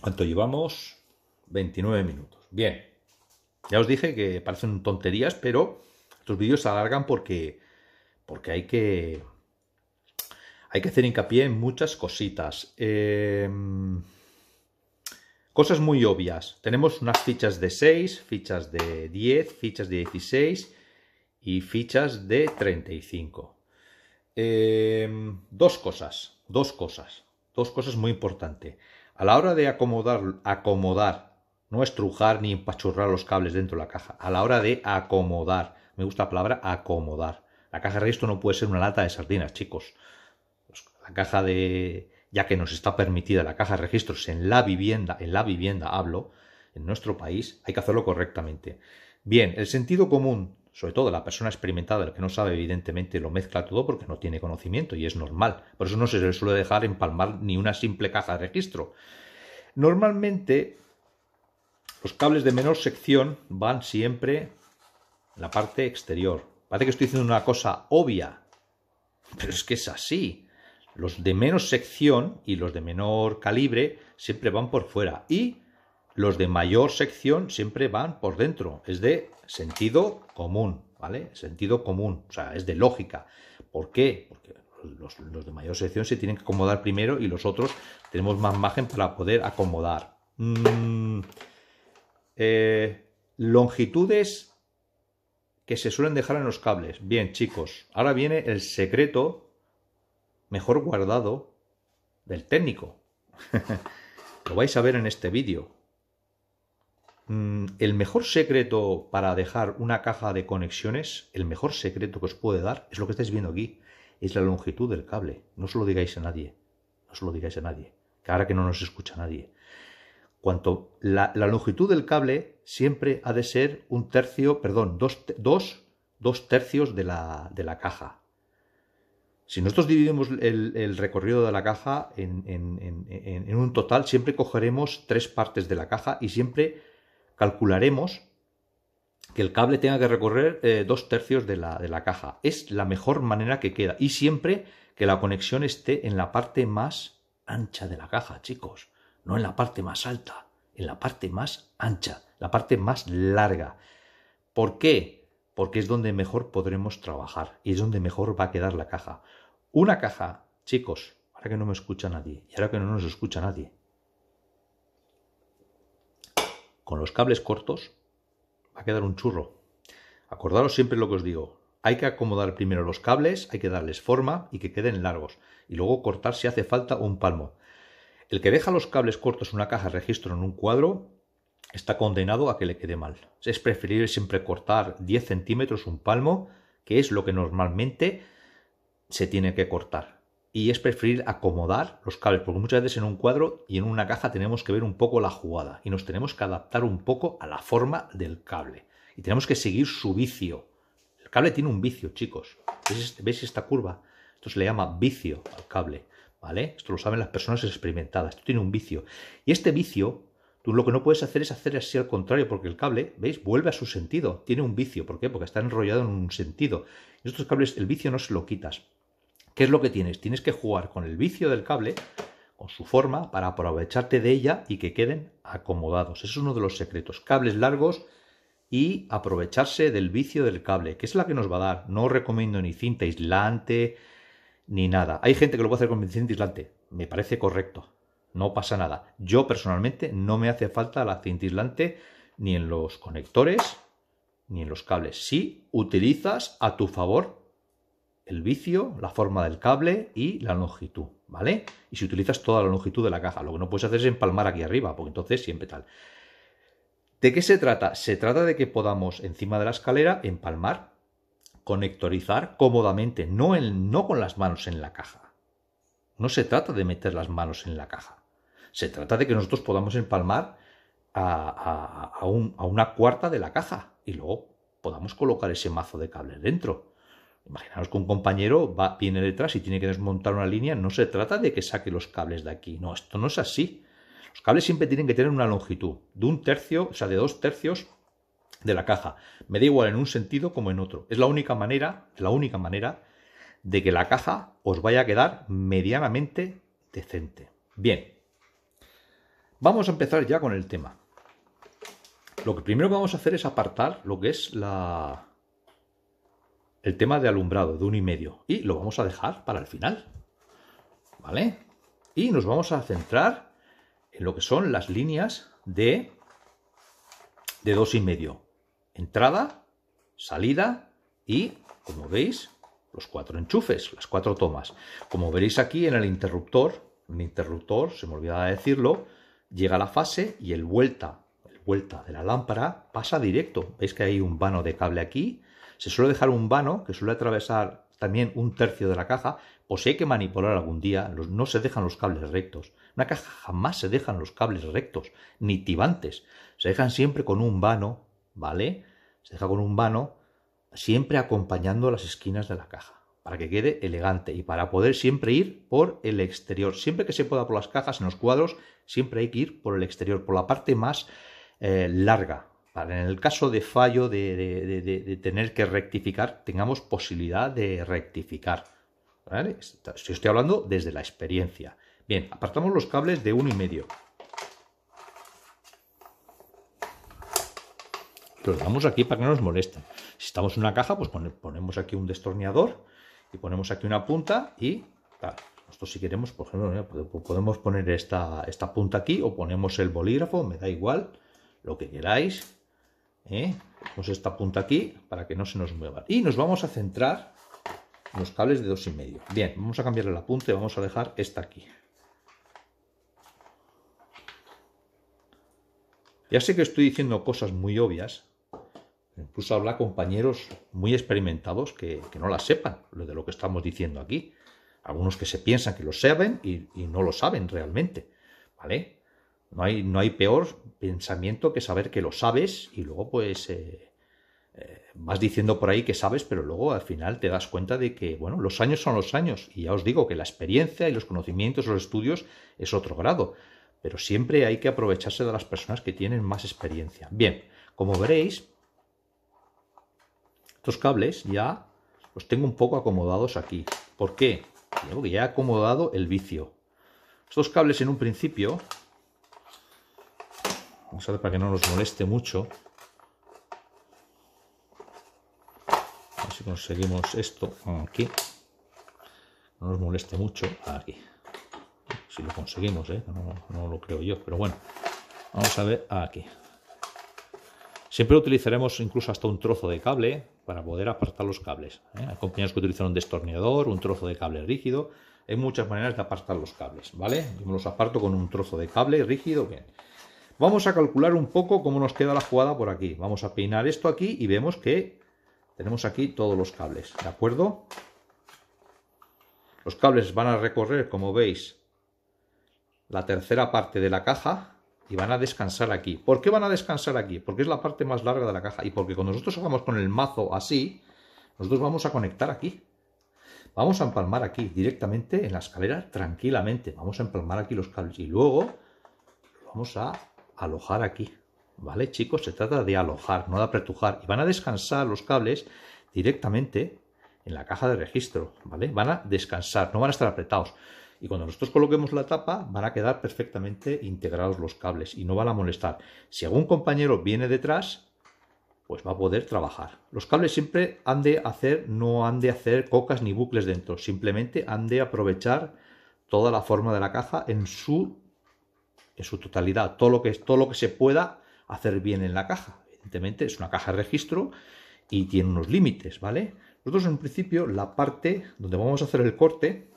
¿Cuánto llevamos? 29 minutos. Bien, ya os dije que parecen tonterías, pero estos vídeos se alargan porque, porque hay que... Hay que hacer hincapié en muchas cositas. Em, Cosas muy obvias. Tenemos unas fichas de 6, fichas de 10, fichas de 16 y fichas de 35. Eh, em, dos cosas, dos cosas, dos cosas muy importantes. A la hora de acomodar, acomodar, no estrujar ni empachurrar los cables dentro de la caja, a la hora de acomodar, me gusta la palabra acomodar. La caja de registro no puede ser una lata de sardinas, chicos. Pues, la caja de, ya que nos está permitida la caja de registros en la vivienda, en la vivienda hablo, en nuestro país, hay que hacerlo correctamente. Bien, el sentido común, sobre todo la persona experimentada, el que no sabe, evidentemente lo mezcla todo porque no tiene conocimiento y es normal. Por eso no se le suele dejar empalmar ni una simple caja de registro. Normalmente, los cables de menor sección van siempre en la parte exterior. Parece que estoy diciendo una cosa obvia, pero es que es así. Los de menos sección y los de menor calibre siempre van por fuera y los de mayor sección siempre van por dentro. Es de sentido común, ¿vale? Sentido común, o sea, es de lógica. ¿Por qué? Porque los, de mayor sección se tienen que acomodar primero y los otros tenemos más margen para poder acomodar. Mm. Eh, longitudes que se suelen dejar en los cables. Bien, chicos, ahora viene el secreto mejor guardado del técnico. Lo vais a ver en este vídeo. Mm, el mejor secreto para dejar una caja de conexiones, el mejor secreto que os puede dar, es lo que estáis viendo aquí, es la longitud del cable. No se lo digáis a nadie, no se lo digáis a nadie, que ahora que no nos escucha nadie. Cuanto la, longitud del cable siempre ha de ser un tercio, perdón, dos, dos, dos tercios de la, de la caja. Si nosotros dividimos el, recorrido de la caja en, un total, siempre cogeremos tres partes de la caja y siempre calcularemos que el cable tenga que recorrer eh, dos tercios de la, de la caja. Es la mejor manera que queda. Y siempre que la conexión esté en la parte más ancha de la caja, chicos. No en la parte más alta, en la parte más ancha, la parte más larga. ¿Por qué? porque es donde mejor podremos trabajar y es donde mejor va a quedar la caja. Una caja, chicos, ahora que no me escucha nadie y ahora que no nos escucha nadie. Con los cables cortos va a quedar un churro. Acordaros siempre lo que os digo. Hay que acomodar primero los cables, hay que darles forma y que queden largos, y luego cortar si hace falta un palmo. El que deja los cables cortos en una caja registro en un cuadro está condenado a que le quede mal. Es preferible siempre cortar 10 centímetros un palmo, que es lo que normalmente se tiene que cortar. Y es preferir acomodar los cables, porque muchas veces en un cuadro y en una caja tenemos que ver un poco la jugada y nos tenemos que adaptar un poco a la forma del cable. Y tenemos que seguir su vicio. El cable tiene un vicio, chicos. ¿Veis, este, esta curva? Esto se le llama vicio al cable. ¿Vale? Esto lo saben las personas experimentadas. Esto tiene un vicio. Y este vicio Tú lo que no puedes hacer es hacer así al contrario, porque el cable, ¿veis? Vuelve a su sentido, tiene un vicio. ¿Por qué? Porque está enrollado en un sentido. Estos cables, el vicio no se lo quitas. ¿Qué es lo que tienes? Tienes que jugar con el vicio del cable, con su forma, para aprovecharte de ella y que queden acomodados. Ese es uno de los secretos. Cables largos y aprovecharse del vicio del cable, que es la que nos va a dar. No recomiendo ni cinta aislante ni nada. Hay gente que lo puede hacer con cinta aislante. Me parece correcto no pasa nada. Yo personalmente no me hace falta la cintislante ni en los conectores ni en los cables. Si utilizas a tu favor el vicio, la forma del cable y la longitud, ¿vale? Y si utilizas toda la longitud de la caja, lo que no puedes hacer es empalmar aquí arriba, porque entonces siempre tal. ¿De qué se trata? Se trata de que podamos encima de la escalera empalmar, conectorizar cómodamente, no, en, no con las manos en la caja. No se trata de meter las manos en la caja. Se trata de que nosotros podamos empalmar a, una cuarta de la caja y luego podamos colocar ese mazo de cables dentro. Imaginaos que un compañero va, viene detrás y tiene que desmontar una línea. No se trata de que saque los cables de aquí. No, esto no es así. Los cables siempre tienen que tener una longitud de un tercio, o sea, de dos tercios de la caja. Me da igual en un sentido como en otro. Es la única manera, la única manera de que la caja os vaya a quedar medianamente decente. Bien, Vamos a empezar ya con el tema. Lo que primero que vamos a hacer es apartar lo que es la el tema de alumbrado de uno y medio y lo vamos a dejar para el final, ¿vale? Y nos vamos a centrar en lo que son las líneas de de dos y medio, entrada, salida y, como veis, los cuatro enchufes, las cuatro tomas. Como veréis aquí en el interruptor, un interruptor, se me olvidaba decirlo, llega la fase y el vuelta, el vuelta de la lámpara pasa directo. Veis que hay un vano de cable aquí. Se suele dejar un vano que suele atravesar también un tercio de la caja, pues hay que manipular algún día, no se dejan los cables rectos. una caja jamás se dejan los cables rectos, ni tibantes. Se dejan siempre con un vano, ¿vale? Se deja con un vano, siempre acompañando las esquinas de la caja para que quede elegante y para poder siempre ir por el exterior. Siempre que se pueda por las cajas, en los cuadros, siempre hay que ir por el exterior, por la parte más eh, larga. Para en el caso de fallo, de, tener que rectificar, tengamos posibilidad de rectificar. ¿Vale? Si estoy hablando desde la experiencia. Bien, apartamos los cables de uno y medio. Los damos aquí para que no nos molesten. Si estamos en una caja, pues ponemos aquí un destornillador y ponemos aquí una punta y tal. Nosotros si queremos, por ejemplo, podemos poner esta, esta punta aquí o ponemos el bolígrafo, me da igual, lo que queráis. ¿eh? Ponemos esta punta aquí para que no se nos mueva. Y nos vamos a centrar los cables de dos y medio. Bien, vamos a cambiarle la punta y vamos a dejar esta aquí. Ya sé que estoy diciendo cosas muy obvias, Incluso habla compañeros muy experimentados que, no la sepan, lo de lo que estamos diciendo aquí. Algunos que se piensan que lo saben y, no lo saben realmente. ¿Vale? No hay, no hay, peor pensamiento que saber que lo sabes y luego pues eh, eh, vas diciendo por ahí que sabes, pero luego al final te das cuenta de que, bueno, los años son los años. Y ya os digo que la experiencia y los conocimientos, los estudios es otro grado. Pero siempre hay que aprovecharse de las personas que tienen más experiencia. Bien, como veréis, estos cables ya los tengo un poco acomodados aquí. ¿Por qué? Porque ya he acomodado el vicio. Estos cables en un principio, vamos a ver para que no nos moleste mucho. A ver si conseguimos esto aquí. No nos moleste mucho aquí. Si lo conseguimos, ¿eh? no, no lo creo yo, pero bueno. Vamos a ver aquí. Siempre utilizaremos incluso hasta un trozo de cable para poder apartar los cables. ¿eh? Hay compañeros que utilizan un destornillador, un trozo de cable rígido. Hay muchas maneras de apartar los cables, ¿vale? Yo me los aparto con un trozo de cable rígido. Vamos a calcular un poco cómo nos queda la jugada por aquí. Vamos a peinar esto aquí y vemos que tenemos aquí todos los cables, ¿de acuerdo? Los cables van a recorrer, como veis, la tercera parte de la caja, y van a descansar aquí. ¿Por qué van a descansar aquí? Porque es la parte más larga de la caja y porque cuando nosotros hagamos con el mazo así, nosotros vamos a conectar aquí. Vamos a empalmar aquí directamente en la escalera tranquilamente. Vamos a empalmar aquí los cables y luego vamos a alojar aquí. ¿Vale, chicos? Se trata de alojar, no de apretujar. Y van a descansar los cables directamente en la caja de registro, ¿vale? Van a descansar, no van a estar apretados y cuando nosotros coloquemos la tapa van a quedar perfectamente integrados los cables y no van a molestar. Si algún compañero viene detrás, pues va a poder trabajar. Los cables siempre han de hacer, no han de hacer cocas ni bucles dentro, simplemente han de aprovechar toda la forma de la caja en su, en su totalidad, todo lo, que, todo lo que se pueda hacer bien en la caja. Evidentemente es una caja de registro y tiene unos límites, ¿vale? Nosotros en principio la parte donde vamos a hacer el corte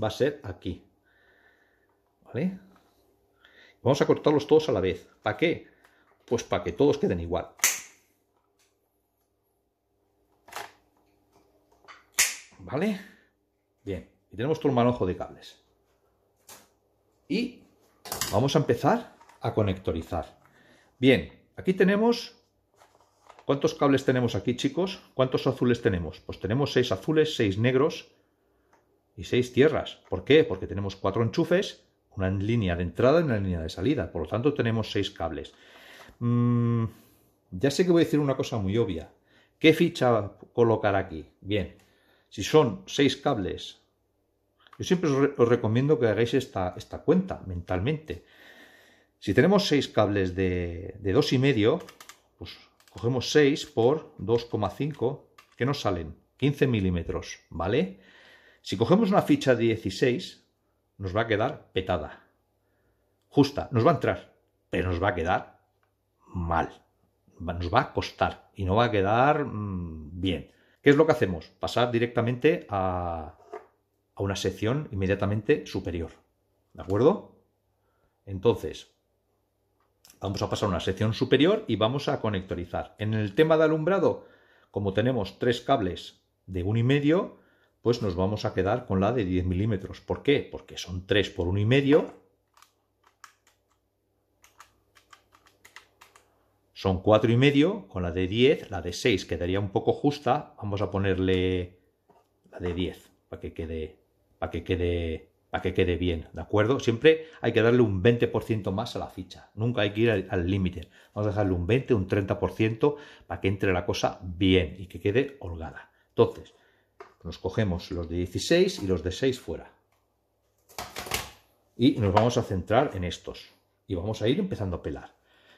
va a ser aquí. ¿Vale? Vamos a cortarlos todos a la vez. ¿Para qué? Pues para que todos queden igual. ¿Vale? Bien. Y tenemos todo el manojo de cables. Y vamos a empezar a conectorizar. Bien, aquí tenemos... ¿Cuántos cables tenemos aquí, chicos? ¿Cuántos azules tenemos? Pues tenemos seis azules, seis negros y seis tierras. ¿Por qué? Porque tenemos cuatro enchufes, una en línea de entrada y una línea de salida. Por lo tanto, tenemos seis cables. Mm, ya sé que voy a decir una cosa muy obvia. ¿Qué ficha colocar aquí? Bien, si son seis cables, yo siempre os, recomiendo que hagáis esta, esta, cuenta mentalmente. Si tenemos seis cables de, de 2,5, pues cogemos 6 por 2,5, que nos salen 15 milímetros, ¿vale? Si cogemos una ficha 16, nos va a quedar petada. Justa, nos va a entrar, pero nos va a quedar mal. Nos va a costar y no va a quedar mm, bien. ¿Qué es lo que hacemos? Pasar directamente a, una sección inmediatamente superior. ¿De acuerdo? Entonces, vamos a pasar a una sección superior y vamos a conectorizar. En el tema de alumbrado, como tenemos tres cables de 1,5 y medio, pues nos vamos a quedar con la de 10 milímetros. ¿Por qué? Porque son 3 por 1,5, son 4,5, con la de 10, la de 6 quedaría un poco justa, vamos a ponerle la de 10 para que quede, para que quede, para que quede bien, ¿de acuerdo? Siempre hay que darle un 20% más a la ficha, nunca hay que ir al límite, vamos a dejarle un 20, un 30% para que entre la cosa bien y que quede holgada. Entonces, nos cogemos los de 16 y los de 6 fuera. Y nos vamos a centrar en estos. Y vamos a ir empezando a pelar.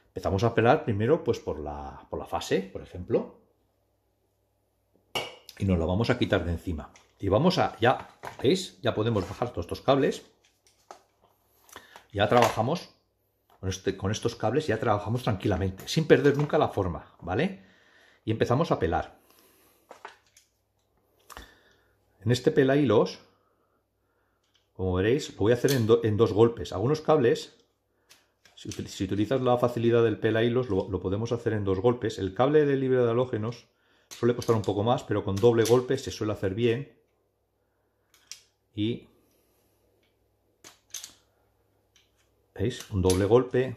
Empezamos a pelar primero pues por la, por la fase, por ejemplo. Y nos la vamos a quitar de encima. Y vamos a, ya, ¿veis? Ya podemos bajar todos estos cables. Ya trabajamos con, este, con estos cables, ya trabajamos tranquilamente, sin perder nunca la forma, ¿vale? Y empezamos a pelar. En este pela hilos, como veréis, lo voy a hacer en, dos golpes. Algunos cables, si, utilizas la facilidad del pela hilos, lo, podemos hacer en dos golpes. El cable de libre de halógenos suele costar un poco más, pero con doble golpe se suele hacer bien. Y... ¿Veis? Un doble golpe.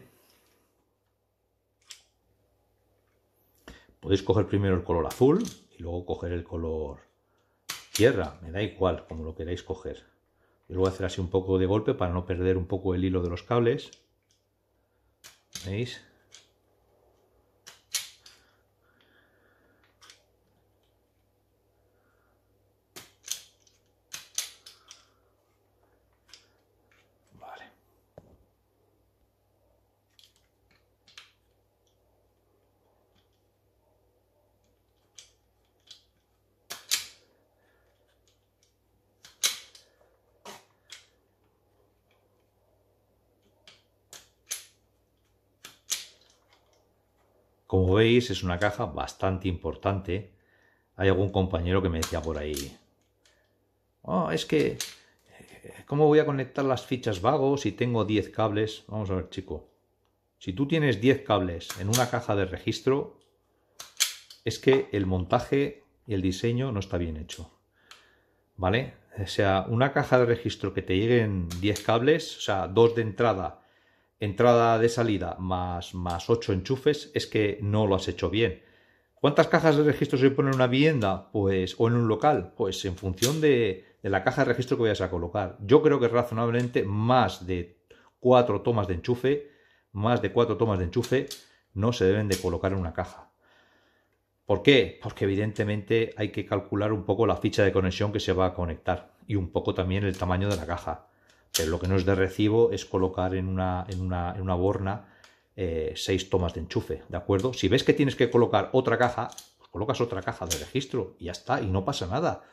Podéis coger primero el color azul y luego coger el color Tierra, me da igual, como lo queráis coger. Yo lo voy hacer así un poco de golpe para no perder un poco el hilo de los cables. ¿Veis? es una caja bastante importante. Hay algún compañero que me decía por ahí, oh, es que, eh, ¿cómo voy a conectar las fichas vagos si tengo 10 cables? Vamos a ver, chico. Si tú tienes 10 cables en una caja de registro, es que el montaje y el diseño no está bien hecho. ¿Vale? O sea, una caja de registro que te lleguen 10 cables, o sea, dos de entrada entrada de salida más, más 8 enchufes, es que no lo has hecho bien. ¿Cuántas cajas de registro se pone en una vivienda? Pues, o en un local, pues en función de, la caja de registro que vayas a colocar. Yo creo que razonablemente más de 4 tomas de enchufe, más de cuatro tomas de enchufe, no se deben de colocar en una caja. ¿Por qué? Porque evidentemente hay que calcular un poco la ficha de conexión que se va a conectar y un poco también el tamaño de la caja. Pero lo que no es de recibo es colocar en una, en una, en una borna eh, seis tomas de enchufe, ¿de acuerdo? Si ves que tienes que colocar otra caja, pues colocas otra caja de registro y ya está, y no pasa nada.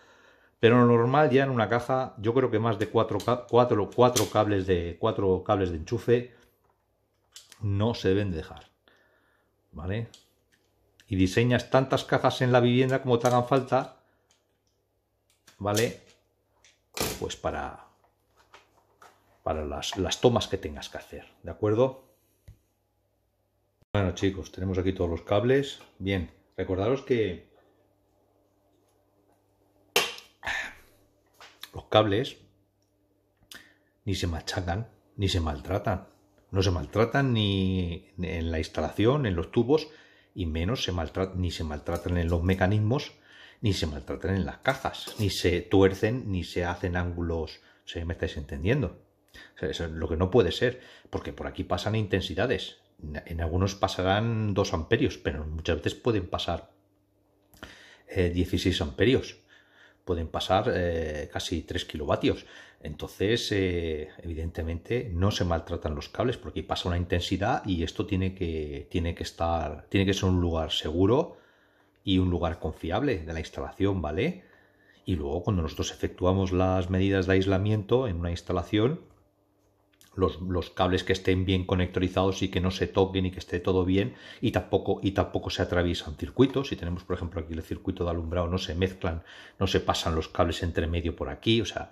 Pero lo normal ya en una caja, yo creo que más de cuatro, cuatro, cuatro cables, de, cuatro cables de enchufe no se deben dejar, ¿vale? Y diseñas tantas cajas en la vivienda como te hagan falta, ¿vale? Pues para, para las, tomas que tengas que hacer, ¿de acuerdo? Bueno chicos, tenemos aquí todos los cables. Bien, recordaros que los cables ni se machacan, ni se maltratan. No se maltratan ni en la instalación, en los tubos, y menos se maltratan, ni se maltratan en los mecanismos, ni se maltratan en las cajas, ni se tuercen, ni se hacen ángulos. ¿Se me estáis entendiendo? lo que no puede ser, porque por aquí pasan intensidades. En algunos pasarán 2 amperios, pero muchas veces pueden pasar 16 eh, amperios, pueden pasar eh, casi 3 kilovatios. Entonces, eh, evidentemente, no se maltratan los cables porque pasa una intensidad y esto tiene que, tiene que estar, tiene que ser un lugar seguro y un lugar confiable de la instalación, ¿vale? Y luego cuando nosotros efectuamos las medidas de aislamiento en una instalación, los, cables que estén bien conectorizados y que no se toquen y que esté todo bien y tampoco, y tampoco se atraviesan circuitos. Si tenemos, por ejemplo, aquí el circuito de alumbrado, no se mezclan, no se pasan los cables entre medio por aquí. O sea,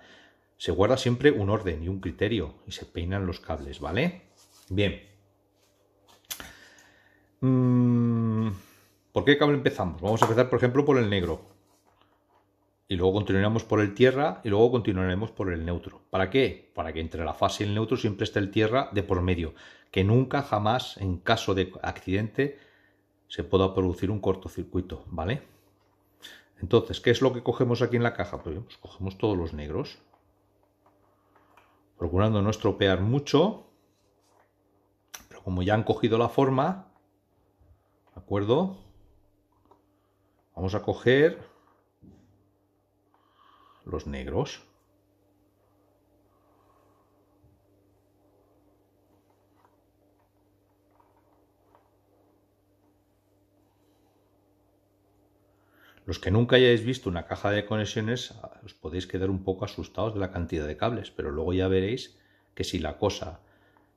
se guarda siempre un orden y un criterio y se peinan los cables, ¿vale? Bien. Mm, ¿Por qué cable empezamos? Vamos a empezar, por ejemplo, por el negro y luego continuaremos por el tierra y luego continuaremos por el neutro. ¿Para qué? Para que entre la fase y el neutro siempre esté el tierra de por medio, que nunca jamás en caso de accidente se pueda producir un cortocircuito, ¿vale? Entonces, ¿qué es lo que cogemos aquí en la caja? Pues pues cogemos todos los negros, procurando no estropear mucho, pero como ya han cogido la forma, ¿de acuerdo? Vamos a coger los negros. Los que nunca hayáis visto una caja de conexiones os podéis quedar un poco asustados de la cantidad de cables, pero luego ya veréis que si la cosa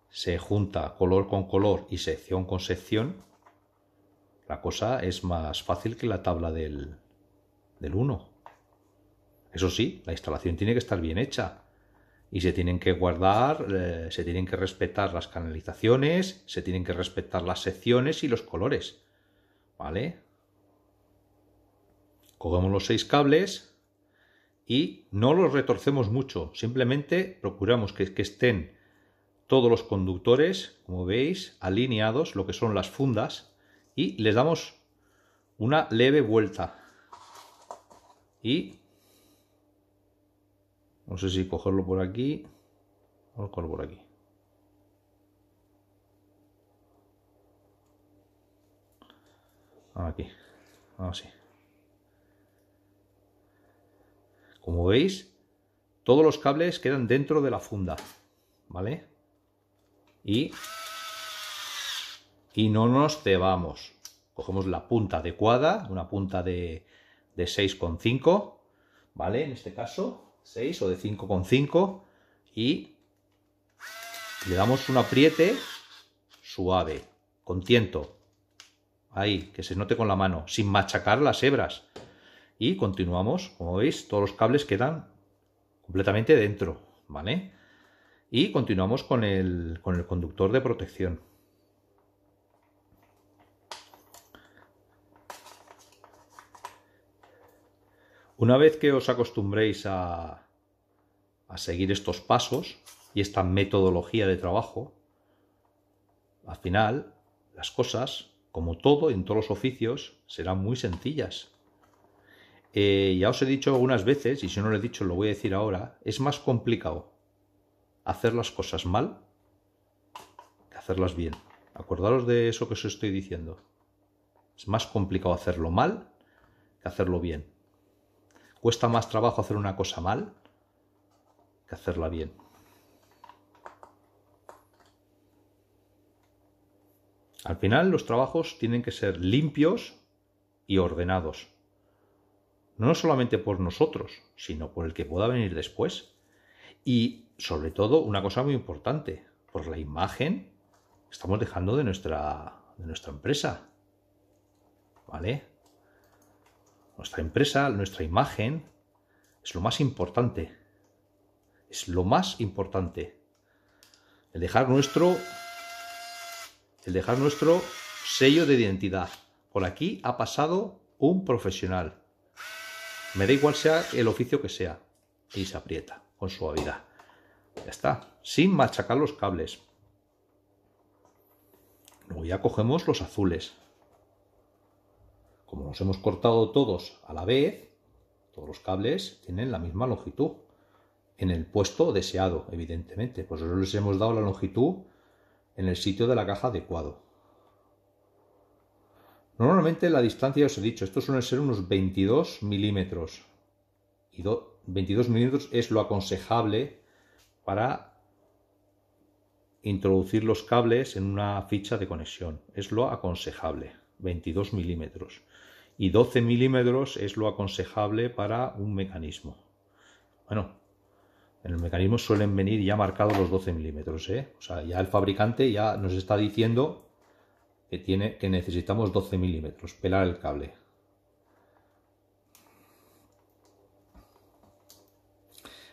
se junta color con color y sección con sección, la cosa es más fácil que la tabla del, del 1. Eso sí, la instalación tiene que estar bien hecha y se tienen que guardar, eh, se tienen que respetar las canalizaciones, se tienen que respetar las secciones y los colores. ¿Vale? Cogemos los seis cables y no los retorcemos mucho, simplemente procuramos que, que estén todos los conductores, como veis, alineados, lo que son las fundas, y les damos una leve vuelta. Y no sé si cogerlo por aquí o lo por aquí. Aquí, así. Ah, Como veis, todos los cables quedan dentro de la funda, ¿vale? Y, no nos cebamos. Cogemos la punta adecuada, una punta de, de 6,5, ¿vale? En este caso, 6 o de 5,5 y le damos un apriete suave, con tiento. Ahí, que se note con la mano, sin machacar las hebras. Y continuamos, como veis, todos los cables quedan completamente dentro, ¿vale? Y continuamos con el, con el conductor de protección. Una vez que os acostumbréis a, seguir estos pasos y esta metodología de trabajo, al final las cosas, como todo en todos los oficios, serán muy sencillas. Eh, ya os he dicho algunas veces, y si no lo he dicho lo voy a decir ahora, es más complicado hacer las cosas mal que hacerlas bien. Acordaros de eso que os estoy diciendo. Es más complicado hacerlo mal que hacerlo bien cuesta más trabajo hacer una cosa mal que hacerla bien. Al final los trabajos tienen que ser limpios y ordenados. No solamente por nosotros, sino por el que pueda venir después. Y sobre todo, una cosa muy importante, por la imagen que estamos dejando de nuestra, de nuestra empresa. ¿Vale? Nuestra empresa, nuestra imagen, es lo más importante. Es lo más importante. El dejar nuestro. dejar nuestro sello de identidad. Por aquí ha pasado un profesional. Me da igual sea el oficio que sea. Y se aprieta con suavidad. Ya está. Sin machacar los cables. Luego ya cogemos los azules como los hemos cortado todos a la vez, todos los cables tienen la misma longitud, en el puesto deseado, evidentemente. Pues eso les hemos dado la longitud en el sitio de la caja adecuado. Normalmente la distancia, os he dicho, esto suele ser unos 22 milímetros. Y 22 milímetros es lo aconsejable para introducir los cables en una ficha de conexión. Es lo aconsejable, 22 milímetros y 12 milímetros es lo aconsejable para un mecanismo. Bueno, en el mecanismo suelen venir ya marcados los 12 milímetros, ¿eh? o sea, ya el fabricante ya nos está diciendo que, tiene, que necesitamos 12 milímetros, pelar el cable.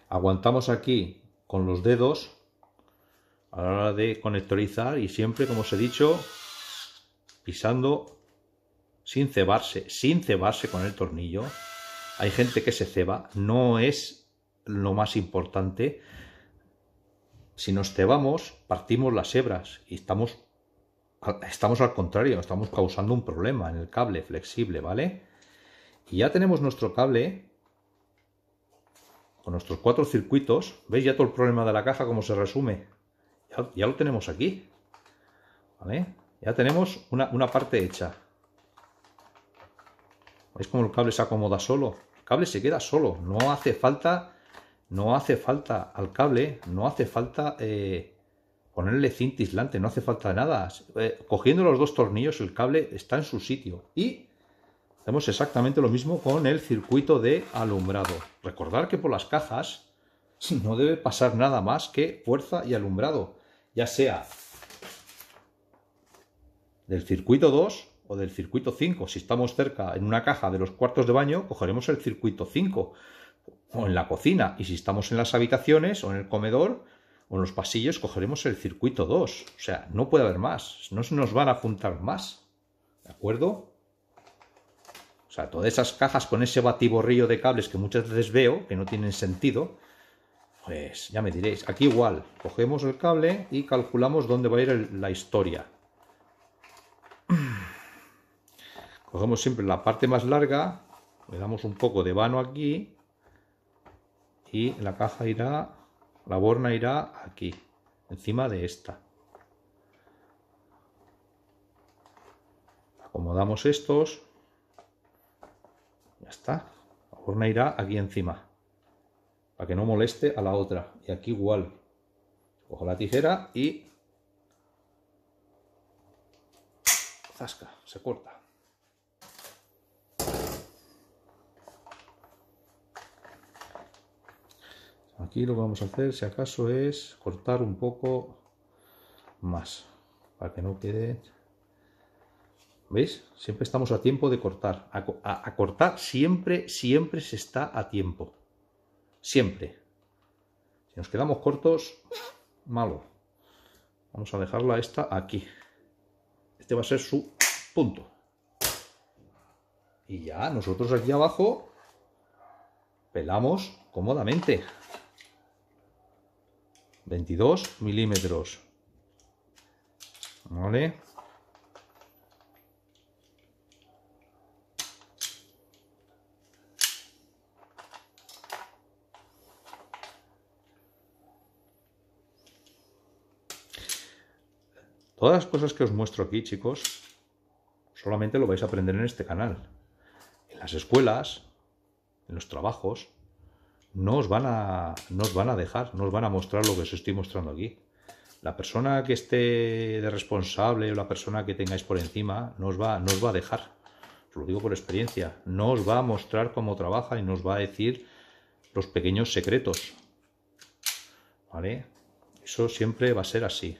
Aguantamos aquí con los dedos a la hora de conectorizar y siempre, como os he dicho, pisando sin cebarse, sin cebarse con el tornillo. Hay gente que se ceba, no es lo más importante. Si nos cebamos, partimos las hebras y estamos, estamos al contrario, estamos causando un problema en el cable flexible, ¿vale? Y ya tenemos nuestro cable con nuestros cuatro circuitos. ¿Veis ya todo el problema de la caja como se resume? Ya, lo tenemos aquí. Ya tenemos una parte hecha. ¿Veis como el cable se acomoda solo? El cable se queda solo, no hace falta, no hace falta al cable, no hace falta eh, ponerle cinta aislante, no hace falta nada. Eh, cogiendo los dos tornillos el cable está en su sitio y hacemos exactamente lo mismo con el circuito de alumbrado. Recordar que por las cajas no debe pasar nada más que fuerza y alumbrado, ya sea del circuito 2 del circuito 5. Si estamos cerca en una caja de los cuartos de baño, cogeremos el circuito 5 o en la cocina. Y si estamos en las habitaciones o en el comedor o en los pasillos, cogeremos el circuito 2. O sea, no puede haber más. No se nos van a juntar más. ¿De acuerdo? O sea, todas esas cajas con ese batiborrillo de cables que muchas veces veo, que no tienen sentido, pues ya me diréis, aquí igual, cogemos el cable y calculamos dónde va a ir la historia. Cogemos siempre la parte más larga, le damos un poco de vano aquí y la caja irá, la borna irá aquí, encima de esta. Acomodamos estos. Ya está. La borna irá aquí encima, para que no moleste a la otra. Y aquí igual. Cojo la tijera y... Zasca, se corta. Aquí lo que vamos a hacer, si acaso, es cortar un poco más, para que no quede... ¿Veis? Siempre estamos a tiempo de cortar. A, cortar siempre, siempre se está a tiempo. Siempre. Si nos quedamos cortos, malo. Vamos a dejarla esta aquí. Este va a ser su punto. Y ya, nosotros aquí abajo pelamos cómodamente. 22 milímetros. ¿Vale? Todas las cosas que os muestro aquí, chicos, solamente lo vais a aprender en este canal. En las escuelas, en los trabajos, no os, van a, dejar, no os van a mostrar lo que os estoy mostrando aquí. La persona que esté de responsable o la persona que tengáis por encima no os va, no os va a dejar. Os lo digo por experiencia. No os va a mostrar cómo trabaja y nos va a decir los pequeños secretos. ¿Vale? Eso siempre va a ser así.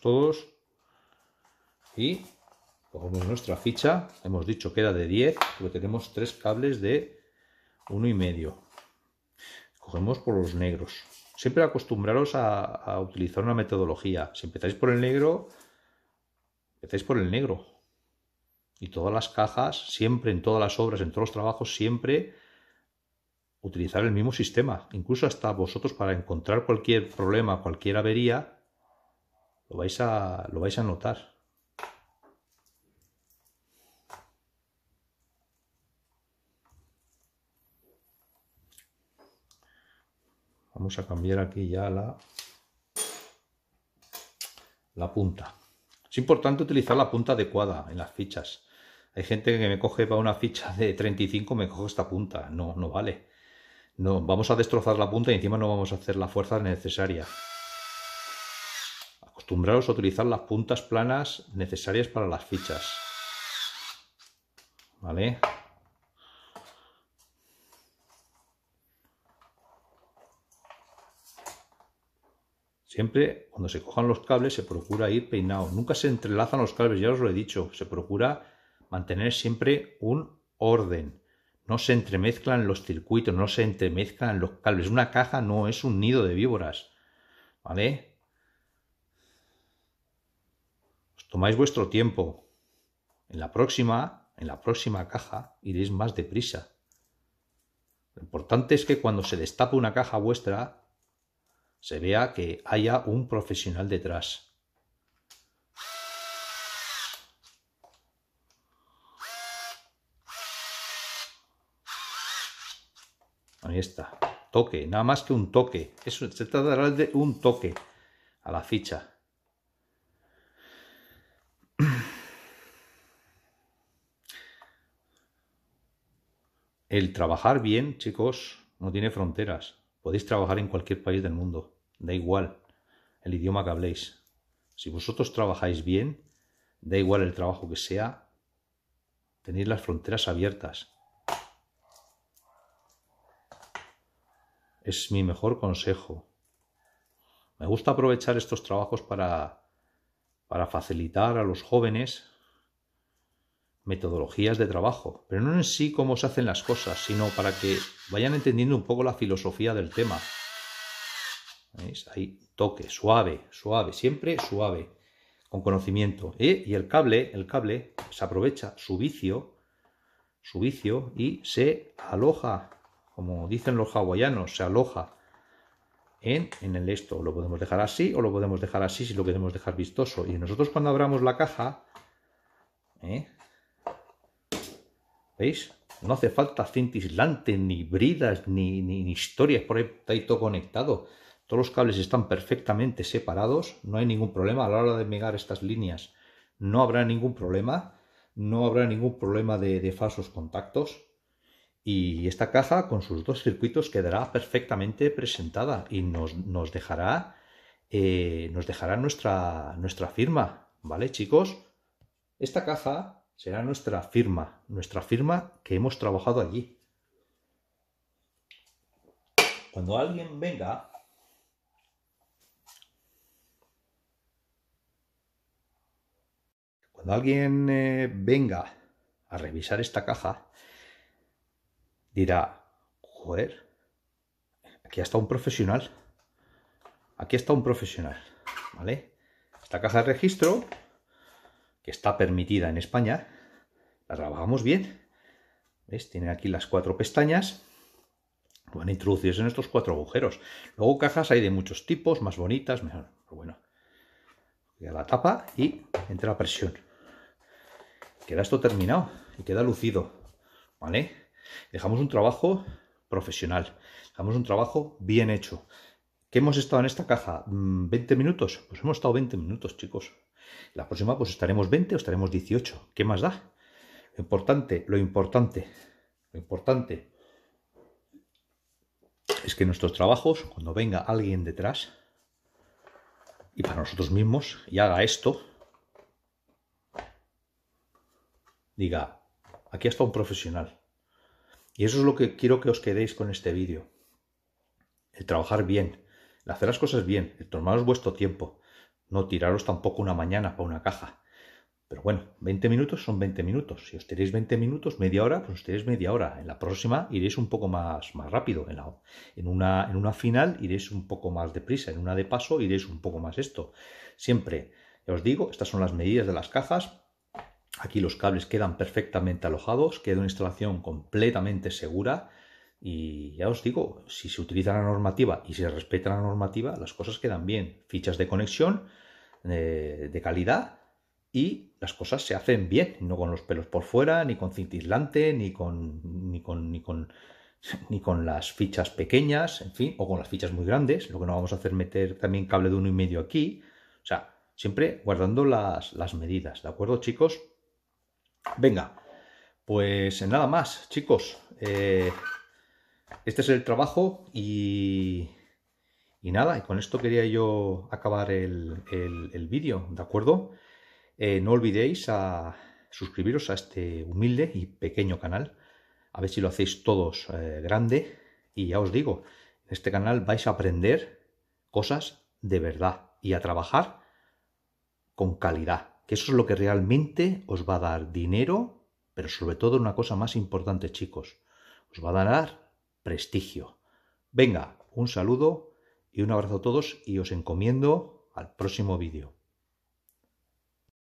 todos y cogemos nuestra ficha, hemos dicho que era de 10, pero tenemos tres cables de uno y medio. Cogemos por los negros. Siempre acostumbraros a, a utilizar una metodología. Si empezáis por el negro, empezáis por el negro. Y todas las cajas, siempre en todas las obras, en todos los trabajos, siempre utilizar el mismo sistema. Incluso hasta vosotros para encontrar cualquier problema, cualquier avería, lo vais a, lo vais a notar. Vamos a cambiar aquí ya la, la punta. Es importante utilizar la punta adecuada en las fichas. Hay gente que me coge para una ficha de 35, me coge esta punta. No, no vale. No, vamos a destrozar la punta y encima no vamos a hacer la fuerza necesaria acostumbraros a utilizar las puntas planas necesarias para las fichas. ¿Vale? Siempre cuando se cojan los cables se procura ir peinado. Nunca se entrelazan los cables, ya os lo he dicho. Se procura mantener siempre un orden. No se entremezclan los circuitos, no se entremezclan los cables. Una caja no es un nido de víboras. ¿Vale? tomáis vuestro tiempo. En la próxima, en la próxima caja, iréis más deprisa. Lo importante es que cuando se destape una caja vuestra, se vea que haya un profesional detrás. Ahí está. Toque, nada más que un toque. Eso se trata de un toque a la ficha. El trabajar bien, chicos, no tiene fronteras. Podéis trabajar en cualquier país del mundo. Da igual el idioma que habléis. Si vosotros trabajáis bien, da igual el trabajo que sea, tenéis las fronteras abiertas. Es mi mejor consejo. Me gusta aprovechar estos trabajos para, para facilitar a los jóvenes metodologías de trabajo, pero no en sí cómo se hacen las cosas, sino para que vayan entendiendo un poco la filosofía del tema. Ahí toque, suave, suave, siempre suave, con conocimiento. ¿Eh? Y el cable, el cable se aprovecha su vicio, su vicio y se aloja, como dicen los hawaianos, se aloja en, en el esto. Lo podemos dejar así o lo podemos dejar así si lo queremos dejar vistoso. Y nosotros cuando abramos la caja, ¿eh? ¿Veis? No hace falta cintislante, ni bridas, ni, historias, por ahí está todo conectado. Todos los cables están perfectamente separados, no hay ningún problema a la hora de megar estas líneas. No habrá ningún problema, no habrá ningún problema de, falsos contactos. Y esta caja con sus dos circuitos quedará perfectamente presentada y nos, nos dejará, eh, nos dejará nuestra, nuestra firma. ¿Vale, chicos? Esta caja será nuestra firma, nuestra firma que hemos trabajado allí. Cuando alguien venga cuando alguien eh, venga a revisar esta caja, dirá, joder, aquí está un profesional. Aquí está un profesional, ¿vale? Esta caja de registro que está permitida en España, la trabajamos bien. ¿Ves? tiene aquí las cuatro pestañas. Van a introducirse en estos cuatro agujeros. Luego cajas hay de muchos tipos, más bonitas, mejor. Pero bueno, ya la tapa y entra la presión. Queda esto terminado y queda lucido. ¿Vale? Dejamos un trabajo profesional. Dejamos un trabajo bien hecho. ¿Qué hemos estado en esta caja? ¿20 mm, minutos? Pues hemos estado 20 minutos, chicos. La próxima pues estaremos 20 o estaremos 18. ¿Qué más da? Lo importante, lo importante, lo importante es que nuestros trabajos, cuando venga alguien detrás y para nosotros mismos y haga esto, diga, aquí está un profesional. Y eso es lo que quiero que os quedéis con este vídeo. El trabajar bien, el hacer las cosas bien, el tomaros vuestro tiempo, no tiraros tampoco una mañana para una caja. Pero bueno, 20 minutos son 20 minutos. Si os tenéis 20 minutos, media hora, pues os tenéis media hora. En la próxima iréis un poco más, más rápido. En, la, en, una, en una final iréis un poco más deprisa. En una de paso iréis un poco más esto. Siempre, ya os digo, estas son las medidas de las cajas. Aquí los cables quedan perfectamente alojados. Queda una instalación completamente segura. Y ya os digo, si se utiliza la normativa y se respeta la normativa, las cosas quedan bien. Fichas de conexión eh, de calidad y las cosas se hacen bien, no con los pelos por fuera, ni con cintislante, ni con, ni con, ni con, las fichas pequeñas, en fin, o con las fichas muy grandes. Lo que no vamos a hacer meter también cable de uno y medio aquí. O sea, siempre guardando las, las medidas, ¿de acuerdo, chicos? Venga, pues nada más, chicos. Eh, este es el trabajo y, y nada, y con esto quería yo acabar el, vídeo, ¿de acuerdo? Eh, no olvidéis a suscribiros a este humilde y pequeño canal. A ver si lo hacéis todos eh, grande. Y ya os digo, en este canal vais a aprender cosas de verdad y a trabajar con calidad. Que eso es lo que realmente os va a dar dinero, pero sobre todo una cosa más importante, chicos. Os va a dar prestigio. Venga, un saludo y un abrazo a todos y os encomiendo al próximo vídeo.